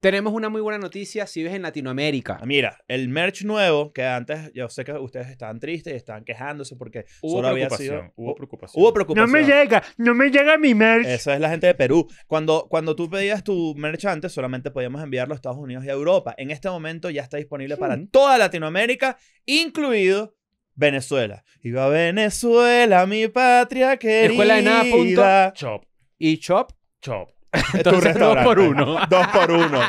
Tenemos una muy buena noticia si ves en Latinoamérica. Ah, mira, el merch nuevo, que antes yo sé que ustedes estaban tristes y estaban quejándose porque solo había sido. Hubo preocupación. Hubo preocupación. No me llega, no me llega mi merch. Esa es la gente de Perú. Cuando, cuando tú pedías tu merch antes, solamente podíamos enviarlo a Estados Unidos y a Europa. En este momento ya está disponible para hmm. toda Latinoamérica, incluido Venezuela. Iba va Venezuela, mi patria querida. Escuela de nada. Chop. Y chop. Chop. Entonces, dos por uno. dos por uno.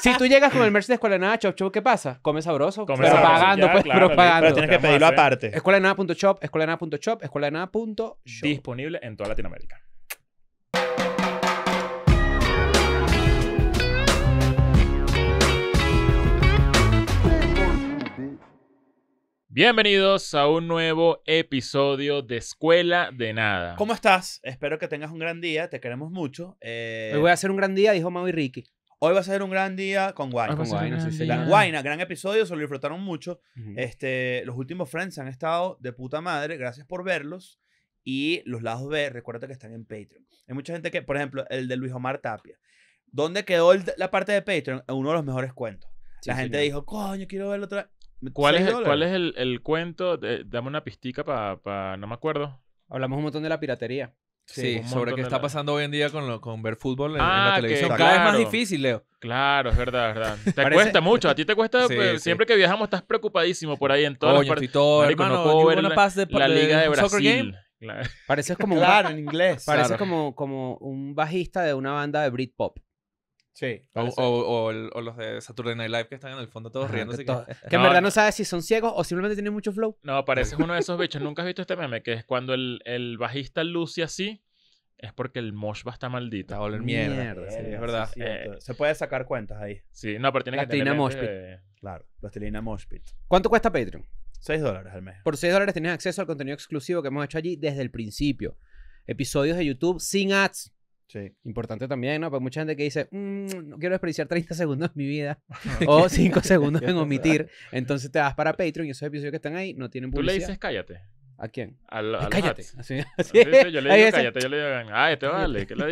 si tú llegas con el merch de Escuela de Nada, Chop Chop, ¿qué pasa? Come sabroso. Come pero pagando, pues, pero pagando. Pero tienes que pedirlo aparte. Escuela de Nada.shop, escuela de Nada.shop, escuela de Nada.shop. Disponible en toda Latinoamérica. Bienvenidos a un nuevo episodio de Escuela de Nada. ¿Cómo estás? Espero que tengas un gran día, te queremos mucho. Eh, Hoy voy a hacer un gran día, dijo Maui Ricky. Hoy va a ser un gran día con Guayna. Con Guayna, sí, sí, gran episodio, se lo disfrutaron mucho. este, los últimos Friends han estado de puta madre, gracias por verlos. Y los lados B, recuerda que están en Patreon. Hay mucha gente que, por ejemplo, el de Luis Omar Tapia. ¿Dónde quedó la parte de Patreon? Uno de los mejores cuentos. la gente dijo, coño, quiero verlo otra vez ¿Cuál es, ¿Cuál es el, cuento? dame una pistica para... no me acuerdo. Hablamos un montón de la piratería. Sí, sobre qué está pasando hoy en día con, ver fútbol en, la ah, televisión. Que, Cada vez más difícil, Leo. Claro, es verdad, es verdad. Te cuesta mucho. A ti te cuesta. Pues, siempre que viajamos estás preocupadísimo por ahí en todas Coño, las partes. Todo, Marico, no puedo ver la, la Liga de, Brasil. Pareces como un, en inglés. Pareces como, como un bajista de una banda de Britpop. O, los de Saturday Night Live que están en el fondo todos riendo. que en verdad no. sabes si son ciegos o simplemente tienen mucho flow. No, pareces uno de esos bichos. Nunca has visto este meme, que es cuando el, bajista luce así, es porque el mosh va a estar maldito. Está a oler mierda. es verdad. Eh, Se puede sacar cuentas ahí. Sí, no, pero tiene que tener mosh este Claro. Plastilina Moshpit. ¿Cuánto cuesta Patreon? 6 dólares al mes. Por 6 dólares tienes acceso al contenido exclusivo que hemos hecho allí desde el principio. Episodios de YouTube sin ads. Sí. Importante también, ¿no? Pues mucha gente que dice, mmm, no quiero desperdiciar 30 segundos de mi vida o 5 segundos en omitir. Entonces te vas para Patreon y esos episodios que están ahí no tienen publicidad. Tú le dices cállate. ¿A quién? Al, eh, cállate. Así, ah, yo le digo cállate, yo le digo, ah, te este vale, que lo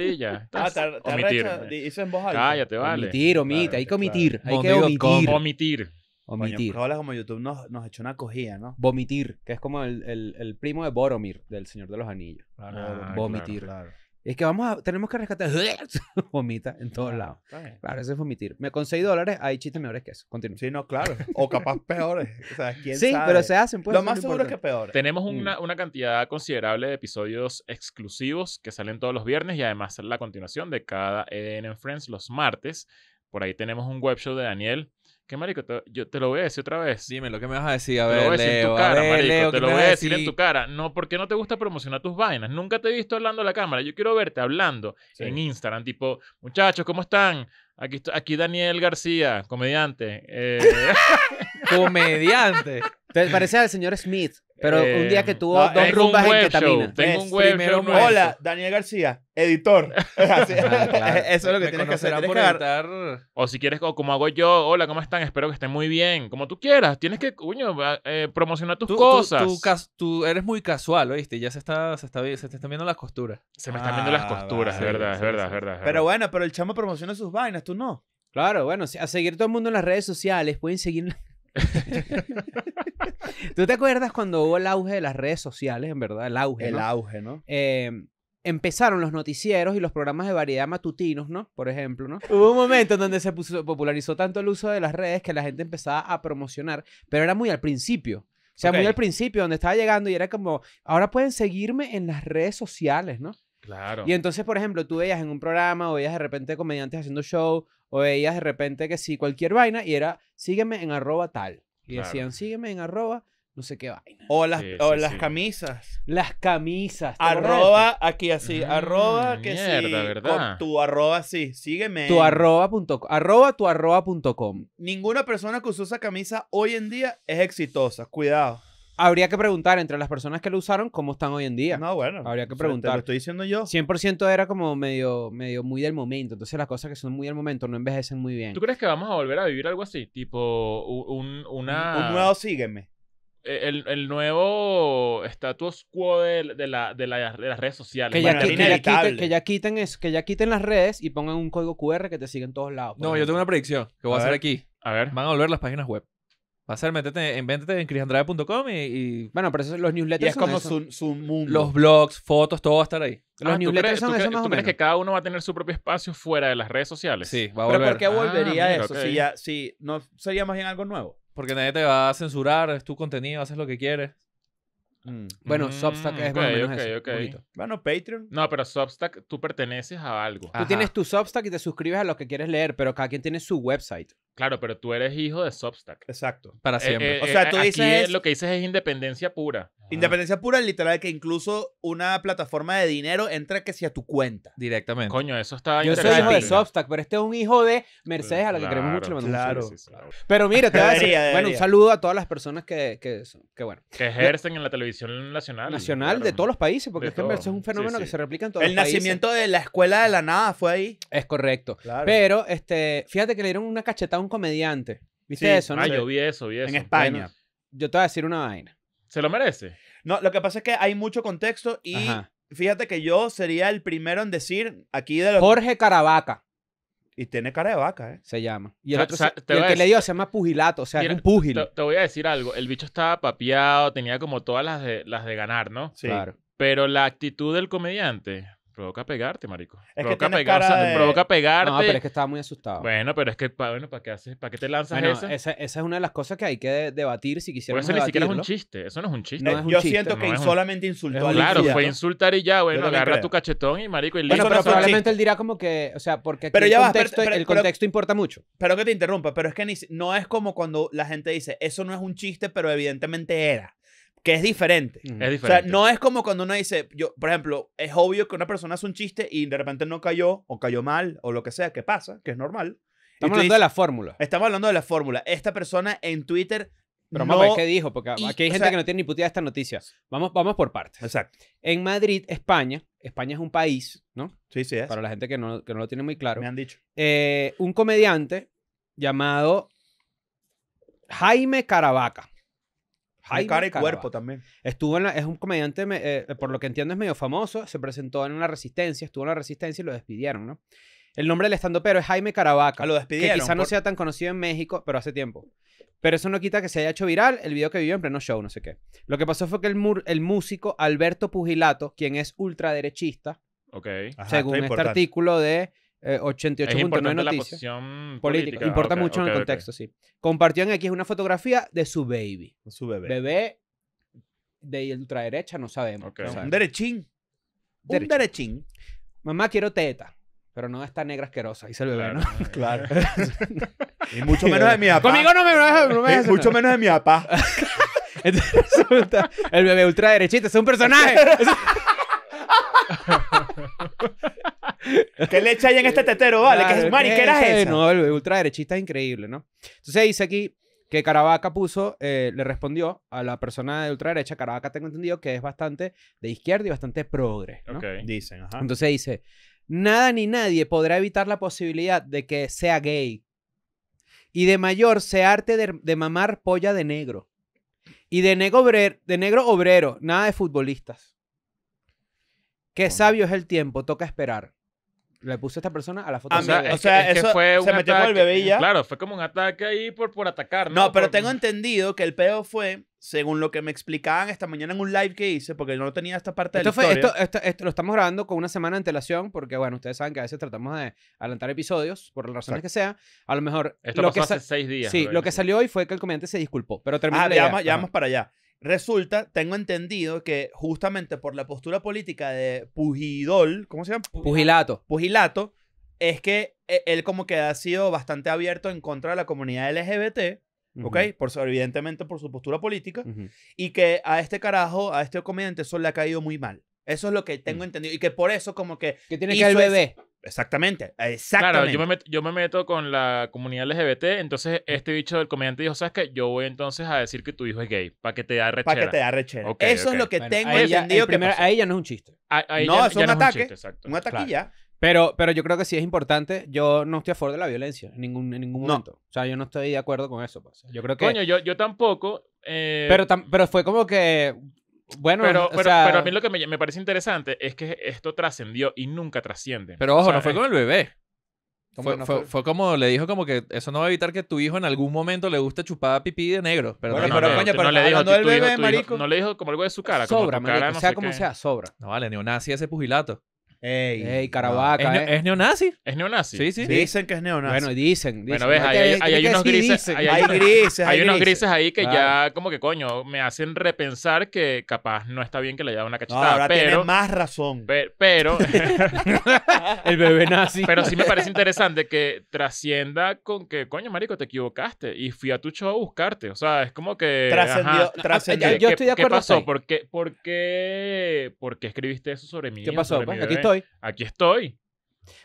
Ah, ya. omitir. Eso en voz alta. Cállate, vale. Omitir, omite, hay que omitir, hay que omitir. Omitir. Omitir. como YouTube nos, echó una cogida, ¿no? Vomitir, que es como el, primo de Boromir, del Señor de los Anillos. Claro, ah, vomitir. Claro, es que vamos a, tenemos que rescatar. Vomita en todos lados. Claro, ese es vomitir. Me con 6 dólares hay chistes mejores que eso. Continúa. Sí, no, claro. O capaz peores. O sea, quién sí, pero se hacen. Pues, lo más seguro es que peores. Tenemos mm. una, cantidad considerable de episodios exclusivos que salen todos los viernes y además la continuación de cada EDN en Friends los martes. Por ahí tenemos un web show de Daniel ¿Qué, marico, yo te lo voy a decir otra vez. Dime lo que me vas a decir. A ver, te lo voy a decir en tu cara, marico. te lo voy a decir en tu cara. No, porque no te gusta promocionar tus vainas? Nunca te he visto hablando a la cámara. Yo quiero verte hablando en Instagram, tipo, muchachos, ¿cómo están? Aquí, aquí Daniel García, comediante. Eh". comediante. Te parece al señor Smith, pero un eh, día que tuvo dos rumbas en ketamina Tengo un web Hola, Daniel García, editor. Eso es lo que tienes que hacer. ahora. O si quieres, o como hago yo, hola, ¿cómo están? Espero que estén muy bien. Como tú quieras. Tienes que, coño, eh, promocionar tus cosas. Tú, eres muy casual, ¿oíste? Ya se, está, se, está, se te están viendo las costuras. Se me están viendo las ah, costuras, es, verdad, es, verdad, es verdad, Pero bueno, pero el chamo promociona sus vainas, tú no. Claro, bueno, a seguir todo el mundo en las redes sociales. Pueden seguir... ¿Tú te acuerdas cuando hubo el auge de las redes sociales, en verdad? El auge. El auge, ¿no? Eh, empezaron los noticieros y los programas de variedad matutinos, ¿no? Por ejemplo, ¿no? Hubo un momento en donde se popularizó tanto el uso de las redes que la gente empezaba a promocionar, pero era muy al principio. O sea, muy al principio, donde estaba llegando y era como, ahora pueden seguirme en las redes sociales, ¿no? Claro. Y entonces, por ejemplo, tú veías en un programa o veías de repente comediantes haciendo show o veías de repente que sí, cualquier vaina y era, sígueme en arroba tal. Y decían, sígueme en arroba, no sé qué vaina. O las, las camisas. Las camisas. Arroba, aquí así, mm, arroba que mierda, sí. tu arroba sí, sígueme. Tu arroba punto, arroba tu arroba punto com. Ninguna persona que usa esa camisa hoy en día es exitosa, cuidado. Habría que preguntar entre las personas que lo usaron cómo están hoy en día. No, bueno. Habría que preguntar. lo estoy diciendo yo. 100% era como medio, medio muy del momento. Entonces las cosas que son muy del momento no envejecen muy bien. ¿Tú crees que vamos a volver a vivir algo así? Tipo, un, una... Un nuevo sígueme. E, el, nuevo status quo de, las redes sociales. Que ya, quiten, que que ya quiten las redes y pongan un código QR que te siga en todos lados. No, yo tengo una predicción que voy a, hacer aquí. A ver. Van a volver las páginas web. Va a ser, métete, en, métete en y, Bueno, pero eso, los newsletters y es como Su, su, mundo. Los blogs, fotos, todo va a estar ahí. Ah, los newsletters son eso más ¿tú que cada uno va a tener su propio espacio fuera de las redes sociales? Sí, va a volver. ¿Pero por qué ah, volvería eso? Si, ya, si no sería más bien algo nuevo. Porque nadie te va a censurar, es tu contenido, haces lo que quieres. Mm. Bueno, mm, Substack es más Bueno, Patreon. No, pero Substack, tú perteneces a algo. Tú tienes tu Substack y te suscribes a lo que quieres leer, pero cada quien tiene su website. Claro, pero tú eres hijo de Substack. Exacto. Para eh, siempre. Eh, o sea, eh, tú dices... lo que dices es independencia pura. Independencia pura, literal, que incluso una plataforma de dinero entra que sea a tu cuenta. Directamente. Coño, eso está Yo soy hijo de Substack, pero este es un hijo de Mercedes, a la que queremos mucho. claro. Pero mira, te voy a decir, bueno, un saludo a todas las personas que, que, bueno. Que ejercen en la televisión nacional. Nacional, de todos los países, porque es es un fenómeno que se replica en todos El los El nacimiento de la escuela de la nada fue ahí. Es correcto. Pero, este, fíjate que le dieron una cachetada a un comediante. ¿Viste eso, no? Ah, yo vi eso, vi eso. En España. yo te voy a decir una vaina ¿Se lo merece? No, lo que pasa es que hay mucho contexto y fíjate que yo sería el primero en decir aquí de los... Jorge Caravaca. Y tiene cara de vaca, ¿eh? Se llama. Y el, otro, que le dio se llama Pugilato, o sea, un púgil. Te, voy a decir algo. El bicho estaba papeado, tenía como todas las de, las de ganar, ¿no? Sí. Claro. Pero la actitud del comediante Provoca pegarte, marico. provoca, que provoca pegarte. No, pero es que estaba muy asustado. Bueno, pero es que, bueno, ¿para qué, haces, para qué te lanzas bueno, esa? esa? es una de las cosas que hay que debatir si quisieras Por eso ni siquiera es un chiste. Eso no es un chiste. es un yo siento que solamente insultó a Claro, fue insultar y ya, bueno, agarra tu cachetón y marico y listo. Bueno, pero probablemente él dirá como que, o sea, porque pero el, contexto, el contexto importa mucho. Pero que te interrumpa, pero es que ni, no es como cuando la gente dice, eso no es un chiste, pero evidentemente era que es diferente. O sea, no es como cuando uno dice, yo, por ejemplo, es obvio que una persona hace un chiste y de repente no cayó o cayó mal o lo que sea, que pasa, que es normal. Estamos hablando de la fórmula. Estamos hablando de la fórmula. Esta persona en Twitter no, qué dijo, porque aquí hay gente que no tiene ni puta esta noticia. Vamos, vamos por partes. Exacto. En Madrid, España, España es un país, ¿no? Sí, sí es. Para la gente que no, lo tiene muy claro. Me han dicho. Eh, un comediante llamado Jaime Caravaca. Jaime cara cuerpo también. Estuvo es un comediante, eh, eh, por lo que entiendo es medio famoso, se presentó en una Resistencia, estuvo en una Resistencia y lo despidieron, ¿no? El nombre del estando pero es Jaime Caravaca. Ah, lo despidieron. Que quizá no sea tan conocido en México, pero hace tiempo. Pero eso no quita que se haya hecho viral el video que vivió en pleno show, no sé qué. Lo que pasó fue que el, el músico Alberto Pugilato, quien es ultraderechista, okay. según este artículo de 88 eh, 88.9 noticias. política. Importa mucho en el contexto, sí compartió en aquí una fotografía de su baby. Su bebé. Bebé de ultraderecha, no sabemos. Un derechín. Un derechín. Mamá, quiero teta. Pero no está negra asquerosa, dice el bebé, ¿no? Claro. y mucho menos de mi papá. Conmigo no me, Mucho menos de mi papá. el bebé ultraderechista es un personaje. ¿Qué le echa en este tetero, vale? Que ¿Qué es es esa? No, el ultraderechista es increíble, ¿no? Entonces dice aquí que Caravaca puso, eh, le respondió a la persona de ultraderecha, Caravaca tengo entendido que es bastante de izquierda y bastante progre, ¿no? Dicen, ajá. Entonces dice, nada ni nadie podrá evitar la posibilidad de que sea gay y de mayor sea arte de, mamar polla de negro y de negro obrero, nada de futbolistas. Qué sabio es el tiempo, toca esperar. Le puse a esta persona a la foto. o sea, eso fue un se metió con el bebé y ya. Claro, fue como un ataque ahí por, por atacar. No, pero tengo entendido que el pedo fue, según lo que me explicaban esta mañana en un live que hice, porque no tenía esta parte de la historia. Esto, esto, esto, lo estamos grabando con una semana de antelación, porque bueno, ustedes saben que a veces tratamos de adelantar episodios, por las razones que sea. A lo mejor... Esto lo pasó que hace seis días. Sí, lo que salió hoy fue que el comediante se disculpó, pero terminó. Ah, ya, vamos para allá. Resulta, tengo entendido que justamente por la postura política de Pujidol, ¿cómo se llama? Pugilato. Pugilato, es que e, él como que ha sido bastante abierto en contra de la comunidad LGBT, ¿ok? Por evidentemente por su postura política, y que a este carajo, a este comediante, eso le ha caído muy mal. Eso es lo que tengo entendido. Y que por eso como que... Que tiene que el bebé. Exactamente, exactamente. Claro, yo me, meto, con la comunidad LGBT, entonces este bicho del comediante dijo, ¿sabes qué? Yo voy entonces a decir que tu hijo es gay, para que te da rechera. Para que te da rechera. Eso es lo que tengo entendido. que ahí ya no es un chiste. no, es un ataque. Es un, chiste, ataque ya. Pero, pero yo creo que sí es importante. Yo no estoy a favor de la violencia en ningún, ningún momento. O sea, yo no estoy de acuerdo con eso. Pues. Yo creo que... Coño, yo, yo tampoco. Eh, pero, pero fue como que bueno, pero, a mí lo que me, parece interesante es que esto trascendió y nunca trasciende. Pero ojo, no fue con el bebé. Fue, como le dijo como que eso no va a evitar que tu hijo en algún momento le guste chupar pipí de negro. Pero no, le dijo, no le dijo como algo de su cara. Sobra, como sea como sea, sobra. No vale, neonazi ese pugilato. Ey, Ey Caravaca. Eh. Es, neonazi. Es neonazi. Sí, sí. Dicen que es neonazi. Bueno, dicen. dicen. Bueno, ves, hay, hay, unos grises. Hay, grises. Hay unos grises ahí que ya, como que coño, me hacen repensar que capaz no está bien que le haya una cachetada. pero... ahora pero, más razón. pero. el bebé nazi. Pero sí me parece interesante que trascienda con que, coño, marico, te equivocaste y fui a tu show a buscarte. O sea, es como que. Trascendió. trascendió. Yo, estoy de acuerdo. ¿Qué pasó? ¿Por qué, por, qué, escribiste eso sobre mí? ¿Qué pasó? Aquí estoy.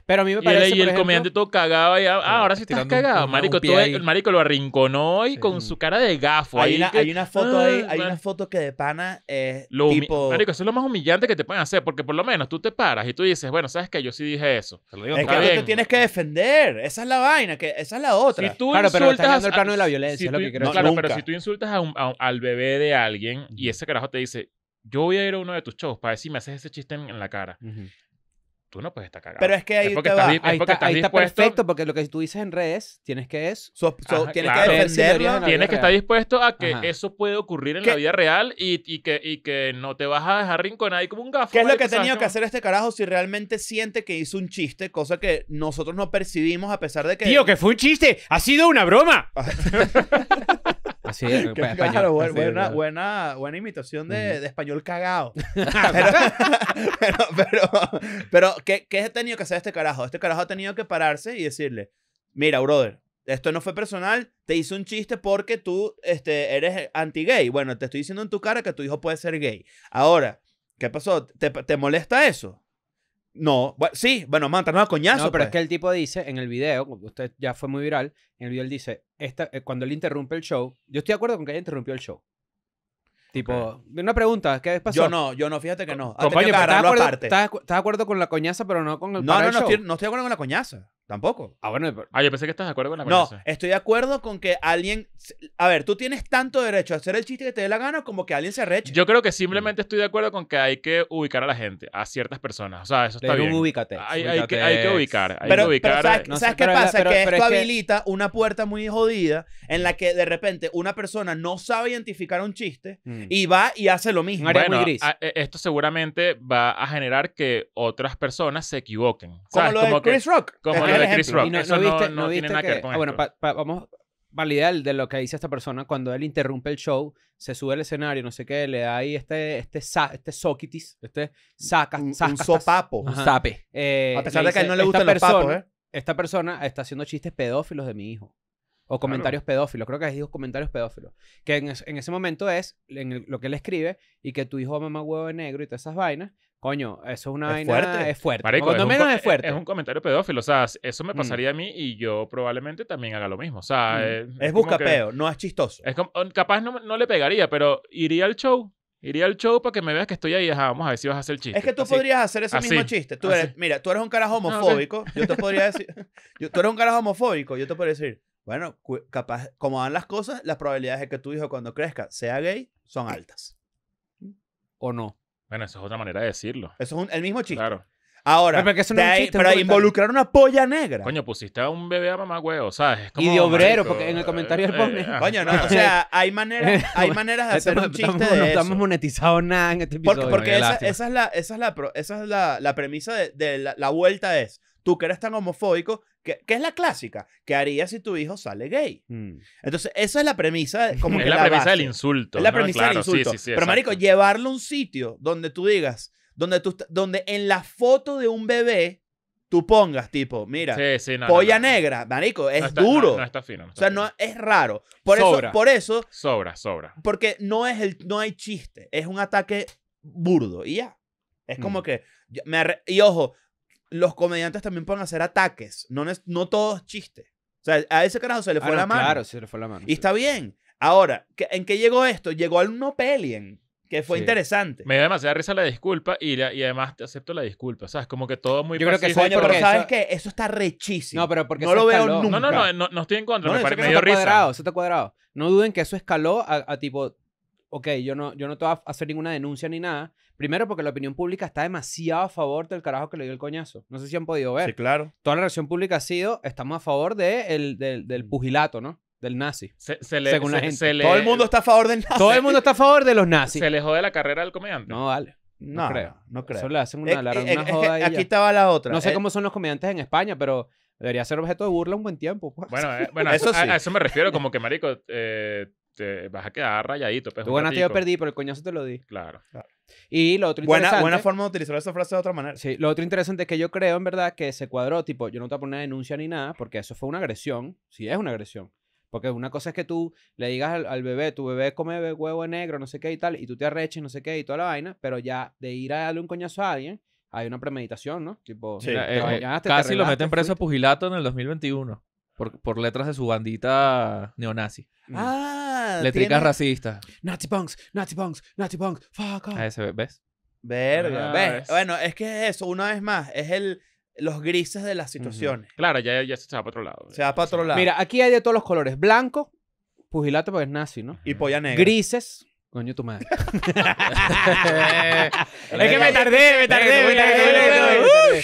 Pero a mí me parece. que y el, comediante todo cagado. Y, ah, ahora sí estás cagado. marico, el marico lo arrinconó y con su cara de gafo. Hay, una, hay una foto ahí, hay ah, una foto que de pana es tipo. Marico, eso es lo más humillante que te pueden hacer, porque por lo menos tú te paras y tú dices, bueno, sabes que yo sí dije eso. Te lo digo, es que tú tienes que defender. Esa es la vaina, que esa es la otra. Si tú claro, pero estás el plano de la violencia, si es lo que creo. claro, pero si tú insultas al bebé de alguien y ese carajo te dice, yo voy a ir a uno de tus shows para si me haces ese chiste en, la cara tú no puedes estar cagado. Pero es que ahí, te está, perfecto, porque lo que tú dices en redes, tienes que es... tienes que defenderlo. Tienes que estar dispuesto a que eso puede ocurrir en la vida real y, que, y que no te vas a dejar rinconar ahí como un gafo. ¿Qué es lo que ha tenido que hacer este carajo si realmente siente que hizo un chiste? Cosa que nosotros no percibimos a pesar de que... Tío, que fue un chiste. Ha sido una broma. sí buena, buena, imitación de, español cagado. pero, ¿qué, ¿qué ha tenido que hacer este carajo? Este carajo ha tenido que pararse y decirle, mira, brother, esto no fue personal, te hice un chiste porque tú este, eres anti-gay. Bueno, te estoy diciendo en tu cara que tu hijo puede ser gay. Ahora, ¿qué pasó? te molesta eso? No, sí, bueno, no a coñazo. pero es pues. que el tipo dice en el video, usted ya fue muy viral, en el video él dice, esta, eh, cuando él interrumpe el show, yo estoy de acuerdo con que ella interrumpió el show. Tipo, una pregunta, ¿qué pasó? Yo no, yo no, fíjate que no. ¿estás, de acuerdo, con la coñaza, pero no con el No, no, no, no estoy de acuerdo con la coñaza. Tampoco. Ah, bueno, Ah, yo pensé que estás de acuerdo con la No, estoy de acuerdo con que alguien. A ver, tú tienes tanto derecho a hacer el chiste que te dé la gana como que alguien se reche. Yo creo que simplemente estoy de acuerdo con que hay que ubicar a la gente, a ciertas personas. O sea, eso está bien. Hay, que, hay ubicar. Hay que ubicar. a eh, no sé, ¿sabes qué pasa? que esto habilita una puerta muy jodida en la que de repente una persona no sabe identificar un chiste mm. y va y hace lo mismo. E, esto seguramente va a generar que otras personas se equivoquen. Como lo de Chris Rock. como de No, Eso no, viste, Bueno, vamos validar de lo que dice esta persona cuando él interrumpe el show, se sube al escenario, no sé qué, le da ahí este, este, este soquitis, este saca, un, sopapo. Un sape. Eh, a pesar de que a él no le gustan ¿eh? Esta persona está haciendo chistes pedófilos de mi hijo. O comentarios pedófilos, creo que dijo comentarios pedófilos. Que en, ese momento es en lo que él escribe y que tu hijo mamá huevo de negro y todas esas vainas, Coño, eso es una vaina, Fuerte. Es fuerte. cuando menos un, es fuerte. Es un comentario pedófilo. O sea, eso me mm. pasaría a mí y yo probablemente también haga lo mismo. O sea, mm. eh, es, buscapeo, no es chistoso. Es capaz no, le pegaría, pero iría al show. Iría al show para que me veas que estoy ahí. Ajá, vamos a ver si vas a hacer el chiste. Es que tú podrías hacer ese mismo chiste. mira, tú eres un carajo homofóbico. Yo te podría decir. tú eres un carajo homofóbico. Yo te podría decir. Bueno, capaz, como van las cosas, las probabilidades de que tu hijo cuando crezca sea gay son altas. ¿O no? Bueno, eso es otra manera de decirlo. Eso es el mismo chiste. Claro. Ahora, Pero, que es chiste, pero involucrar una polla negra. Coño, pusiste a un bebé a mamá huevo, ¿sabes? Es como, Y de obrero, porque en el eh, comentario él pone- eh, Coño, no, eh. o sea, hay maneras, hay maneras de hacer un chiste no estamos monetizados nada en este episodio. Porque, porque esa, es la, esa es la, la, premisa de, la vuelta es, tú que eres tan homofóbico, ¿Qué es la clásica, ¿qué harías si tu hijo sale gay? Mm. Entonces, esa es la premisa, como es que la, premisa del insulto. Es la premisa del insulto. Pero, marico, llevarlo a un sitio donde tú digas, donde, tú, donde en la foto de un bebé tú pongas, tipo, mira, polla negra, marico, es duro. No, está fino. o sea, no, es raro. Por eso, por eso. Sobra, sobra. Porque no, es el, no hay chiste, es un ataque burdo y ya. Es como mm. que, y ojo, los comediantes también pueden hacer ataques. No, no todo es chiste. O sea, a ese carajo se le ah, fue la mano. Claro, se le fue la mano. Y está bien. Ahora, ¿en qué llegó esto? Llegó al no pelien que fue interesante. Me dio demasiada risa la disculpa y, además te acepto la disculpa, O sea, es Como que todo muy Yo creo que pero sabes eso... que eso está rechísimo. No, pero porque no lo veo nunca. No, no, no, no, estoy en contra, no, me, que me dio Cuadrado, eso está cuadrado. No duden que eso escaló a tipo ok, yo no, yo no te voy a hacer ninguna denuncia ni nada. Primero porque la opinión pública está demasiado a favor del carajo que le dio el coñazo. No sé si han podido ver. Sí, claro. Toda la reacción pública ha sido, estamos a favor de del, mm. pugilato, ¿no? Del nazi. según la gente. Todo el mundo está a favor del nazi. Todo el mundo está a favor de los nazis. Se le jode la carrera del comediante. No, vale. No, creo. No creo. Eso le hacen una, eh, eh, eh, Aquí estaba la otra. No sé cómo son los comediantes en España, pero debería ser objeto de burla un buen tiempo. Pues. Bueno, bueno a, eso me refiero, como que, marico, te vas a quedar rayadito. Pues, Tú ganaste, perdí, pero el coñazo te lo di. Claro. Y lo otro interesante... Buena forma de utilizar esa frase de otra manera. Sí, lo otro interesante es que yo creo, en verdad, que se cuadró, tipo, yo no te voy a poner denuncia ni nada, porque eso fue una agresión. Sí, es una agresión. Porque una cosa es que tú le digas al, bebé, tu bebé come huevo negro, no sé qué y tal, y tú te arreches, no sé qué y toda la vaina, pero ya de ir a darle un coñazo a alguien, hay una premeditación, ¿no? Tipo, sí. Eh, eh, casi lo meten preso a pugilato en el 2021. Por, por letras de su bandita neonazi. Mm. Ah, Letricas racistas. Nazi punks, Nazi punks, Nazi punks, fuck off. ¿ves? Verga. Ah, ¿Ves? Bueno, es que es eso, una vez más, es el, los grises de las situaciones. Claro, ya, ya se va para otro lado. Se va para otro lado. Mira, aquí hay de todos los colores. Blanco, pugilato porque es nazi, ¿no? y polla negra. Grises, coño tu madre. es que me tardé, me tardé, me tardé, me tardé.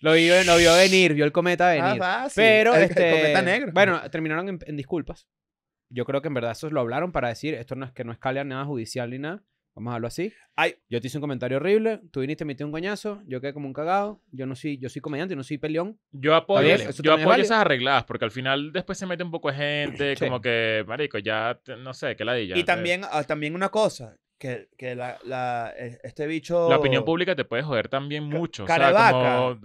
Lo vio, vio venir, vio el cometa ah, venir. Ah, fácil. Pero, este, cometa negro. Bueno, terminaron en, disculpas. Yo creo que en verdad eso lo hablaron para decir, esto no es que no escala nada judicial ni nada. Vamos a hablarlo así. Ay. Yo te hice un comentario horrible, tú viniste, me un coñazo, yo quedé como un cagado, yo no soy, yo soy comediante, yo no soy peleón. Yo apoyo, yo apoyo esas arregladas, porque al final después se mete un poco de gente, como que, marico, ya, no sé, qué ladilla. Y también, ah, también una cosa, que, que la, la, e, este bicho... La opinión pública te puede joder también mucho. Caravaca.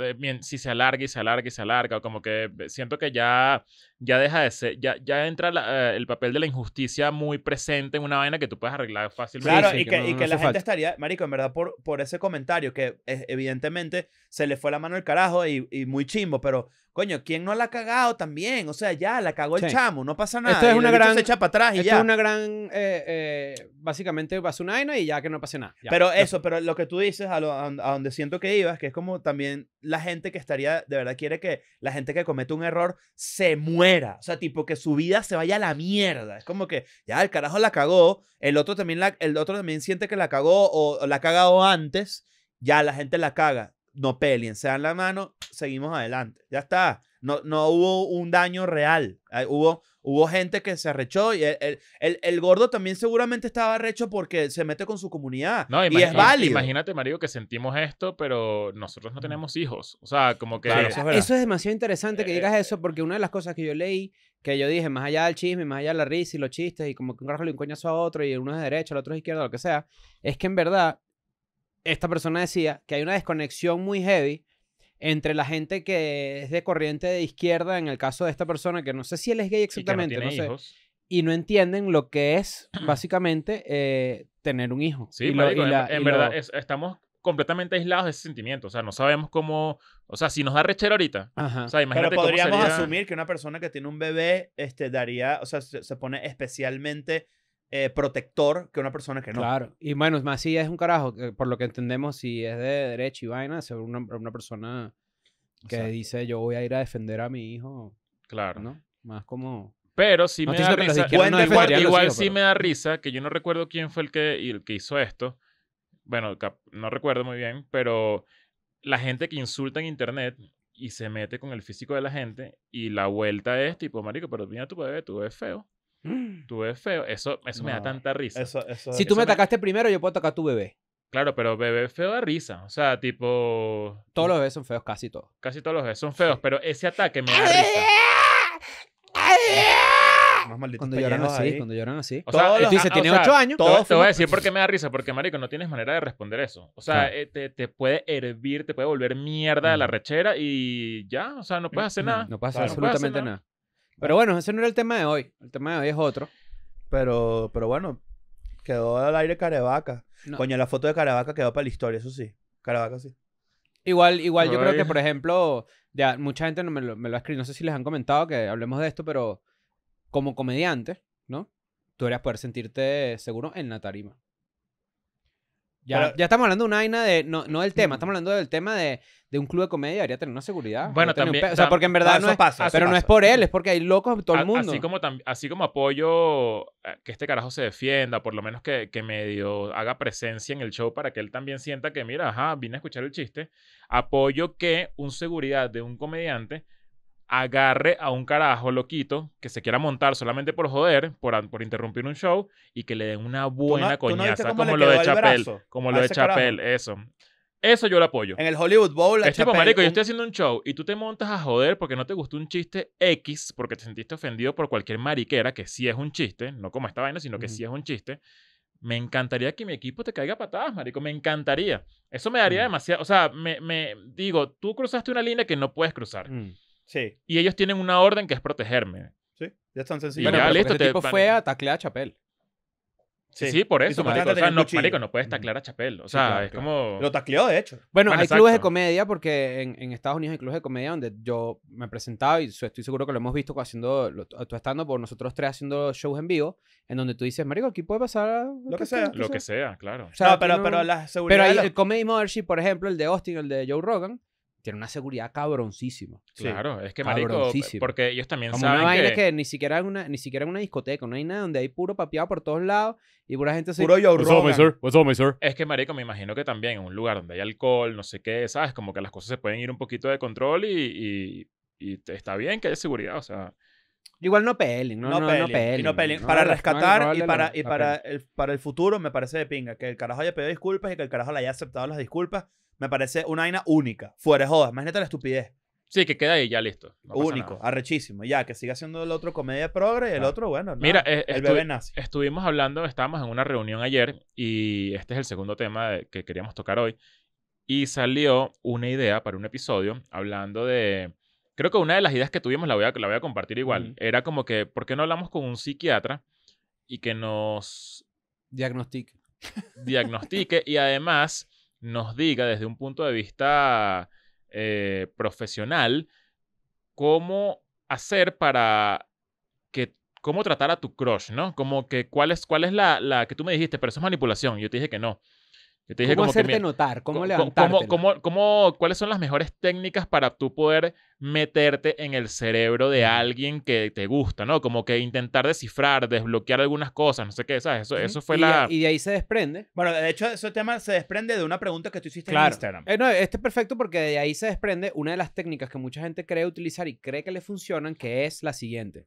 si se alarga y se alarga y se alarga, como que eh, siento que ya ya deja de ser, ya, ya entra eh, el papel de la injusticia muy presente en una vaina que tú puedes arreglar fácilmente. Claro, y que, y que la gente estaría, Marico, en verdad, por, por ese comentario, que eh, evidentemente se le fue la mano al carajo y, y, muy chimbo, pero coño, ¿quién no la ha cagado también? O sea, ya la cagó el chamo, no pasa nada. Esto es una gran. echa para atrás y esto ya. es una gran. Eh, básicamente vas una vaina y ya que no pase nada. pero eso, pero lo que tú dices, a, donde siento que ibas, que es como también la gente que estaría, de verdad, quiere que la gente que comete un error se mueva o sea, tipo que su vida se vaya a la mierda. Es como que ya el carajo la cagó, el otro también, la, el otro también siente que la cagó o, la ha cagado antes, ya la gente la caga. No peleen, se dan la mano, seguimos adelante. Ya está no, hubo un daño real. hubo, hubo gente que se arrechó y el, gordo también seguramente estaba arrecho porque se mete con su comunidad. No, y es válido. Imagínate, Mario, que sentimos esto, pero nosotros no mm. tenemos hijos. O sea, como que... eso, es demasiado interesante eh, que eh, digas eh. eso porque una de las cosas que yo leí, que yo dije, más allá del chisme, más allá de la risa y los chistes y como que un carajo le un coñazo a otro y el uno es de derecha, el otro es izquierda, lo que sea, es que en verdad esta persona decía que hay una desconexión muy heavy entre la gente que es de corriente de izquierda, en el caso de esta persona, que no sé si él es gay exactamente, y no, Y no entienden lo que es, básicamente, eh, tener un hijo. Sí, en, verdad, estamos completamente aislados de ese sentimiento. O sea, no sabemos cómo. O sea, si nos da rechero ahorita. Pero podríamos asumir que una persona que tiene un bebé este, daría. O sea, se pone especialmente eh, protector que una persona que no. Claro, y bueno, más si es un carajo, eh, por lo que entendemos, si es de derecho y vaina, es una, persona que dice yo voy a ir a defender a mi hijo. Claro. ¿no? Más como... Pero sí me da risa. Igual, sí me da risa, que yo no recuerdo quién fue el que, el que hizo esto. Bueno, no recuerdo muy bien, pero la gente que insulta en internet y se mete con el físico de la gente y la vuelta es tipo, marico, pero mira tu bebé, tu bebé es feo. Tú feo. Eso, me da tanta risa. si tú me atacaste primero, yo puedo atacar a tu bebé. Claro, pero bebé feo da risa. O sea, tipo. Todos los bebés son feos, casi todos. Casi todos los bebés son feos, pero ese ataque me da risa. cuando lloran así, cuando lloran así. O sea, tiene 8 años. te, voy a decir por qué me da risa, porque marico, no tienes manera de responder eso. O sea, eh, te, puede hervir, te puede volver mierda la mm. rechera y ya, o sea, no puedes mm. hacer nada. No, pasa absolutamente nada. Pero bueno, ese no era el tema de hoy. El tema de hoy es otro. Pero, pero bueno, quedó al aire Caravaca. Coño, la foto de Caravaca quedó para la historia, eso sí. Caravaca sí. Igual, igual yo creo que, por ejemplo, ya, mucha gente me me lo ha escrito, no sé si les han comentado que hablemos de esto, pero como comediante, ¿no? Tú deberías poder sentirte seguro en la tarima. Ya, estamos hablando de una vaina de. No, del tema, mm. estamos hablando del tema de, un club de comedia debería tener una seguridad. Bueno, también. O sea, porque en verdad. No, pasa, pero no es por él, es porque hay locos todo el mundo. Así como, así como apoyo eh, que este carajo se defienda, por lo menos que, que medio haga presencia en el show para que él también sienta que, mira, ajá, vine a escuchar el chiste. Apoyo que un seguridad de un comediante agarre a un carajo loquito que se quiera montar solamente por joder, por, por interrumpir un show y que le den una buena coñaza, como lo de Chapel, como lo de Chapel, eso. Eso yo lo apoyo. En el Hollywood Bowl, la es tipo, marico, yo estoy haciendo un show y tú te montas a joder porque no te gustó un chiste X, porque te sentiste ofendido por cualquier mariquera, que sí es un chiste, no como esta vaina, sino que sí es un chiste. Me encantaría que mi equipo te caiga patadas, marico. Me encantaría. Eso me daría mm. demasiado. O sea, me, me, digo, tú cruzaste una línea que no puedes cruzar. Mm. Y ellos tienen una orden que es protegerme. Sí, ya están sencillo. Bueno, listo, este tipo fue a taclear a Chapel. Sí, sí, por eso, marico. no, no puedes taclear a Chapel. O sea, es como... Lo tacleó, de hecho. Bueno, hay clubes de comedia, porque en, Estados Unidos hay clubes de comedia donde yo me presentaba, y estoy seguro que lo hemos visto haciendo, tú estando por nosotros tres haciendo shows en vivo, en donde tú dices, marico, aquí puede pasar... Lo, que, sea. Lo que sea, claro. pero, hay, el Comedy Mothership, por ejemplo, el de Austin, el de Joe Rogan, tiene una seguridad cabroncísima. Claro, es que marico, porque ellos también saben una que... que ni siquiera una ni siquiera en una discoteca, no hay nada donde hay puro papiado por todos lados y pura gente se Puro Es que marico, me imagino que también en un lugar donde hay alcohol, no sé qué, sabes, como que las cosas se pueden ir un poquito de control y, y, y está bien que haya seguridad, o sea, Igual no peli, no, no, no, para rescatar y, para, y para, el, para el futuro me parece de pinga. Que el carajo haya pedido disculpas y que el carajo le haya aceptado las disculpas me parece una aina única. Fuera de jodas, más neta la estupidez. Sí, que queda ahí ya listo. Único, arrechísimo. Ya, que siga siendo el otro comedia progre y el ah. otro, bueno, Mira, eh, el bebé Estuvimos hablando, estábamos en una reunión ayer y este es el segundo tema que queríamos tocar hoy. Y salió una idea para un episodio hablando de Creo que una de las ideas que tuvimos, la voy a, la voy a compartir igual, era como que, ¿por qué no hablamos con un psiquiatra y que nos... Diagnostique. Diagnostique y además nos diga desde un punto de vista eh, profesional cómo hacer para que cómo tratar a tu crush, ¿no? Como que cuál es, cuál es la, la que tú me dijiste, pero eso es manipulación. Yo te dije que no. ¿Cómo hacerte notar? ¿Cómo Cómo, ¿Cuáles son las mejores técnicas para tú poder meterte en el cerebro de alguien que te gusta, ¿no? Como que intentar descifrar, desbloquear algunas cosas, no sé qué, ¿sabes? Eso, eso fue la... Y de ahí se desprende. Bueno, de hecho, ese tema se desprende de una pregunta que tú hiciste en Instagram. Eh, no, este es perfecto porque de ahí se desprende una de las técnicas que mucha gente cree utilizar y cree que le funcionan, que es la siguiente.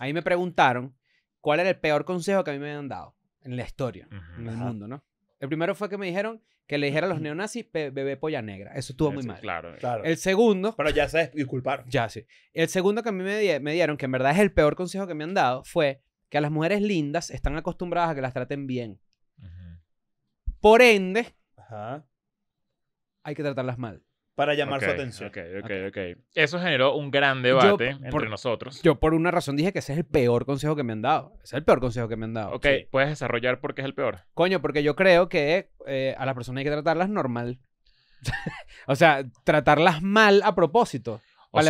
Ahí me preguntaron cuál era el peor consejo que a mí me han dado en la historia, en el mundo, ¿no? El primero fue que me dijeron que le dijera a los neonazis bebé polla negra. Eso estuvo muy mal. Claro, El segundo. Pero ya se disculparon. Ya sí. El segundo que a mí me, dieron, que en verdad es el peor consejo que me han dado, fue que a las mujeres lindas están acostumbradas a que las traten bien. Por ende, hay que tratarlas mal para llamar su atención. Ok, ok, ok. Eso generó un gran debate por, entre nosotros. Yo por una razón dije que ese es el peor consejo que me han dado. es el peor consejo que me han dado. Ok, ¿puedes desarrollar por qué es el peor? Coño, porque yo creo que eh, a las personas hay que tratarlas normal. o sea, tratarlas mal a propósito. O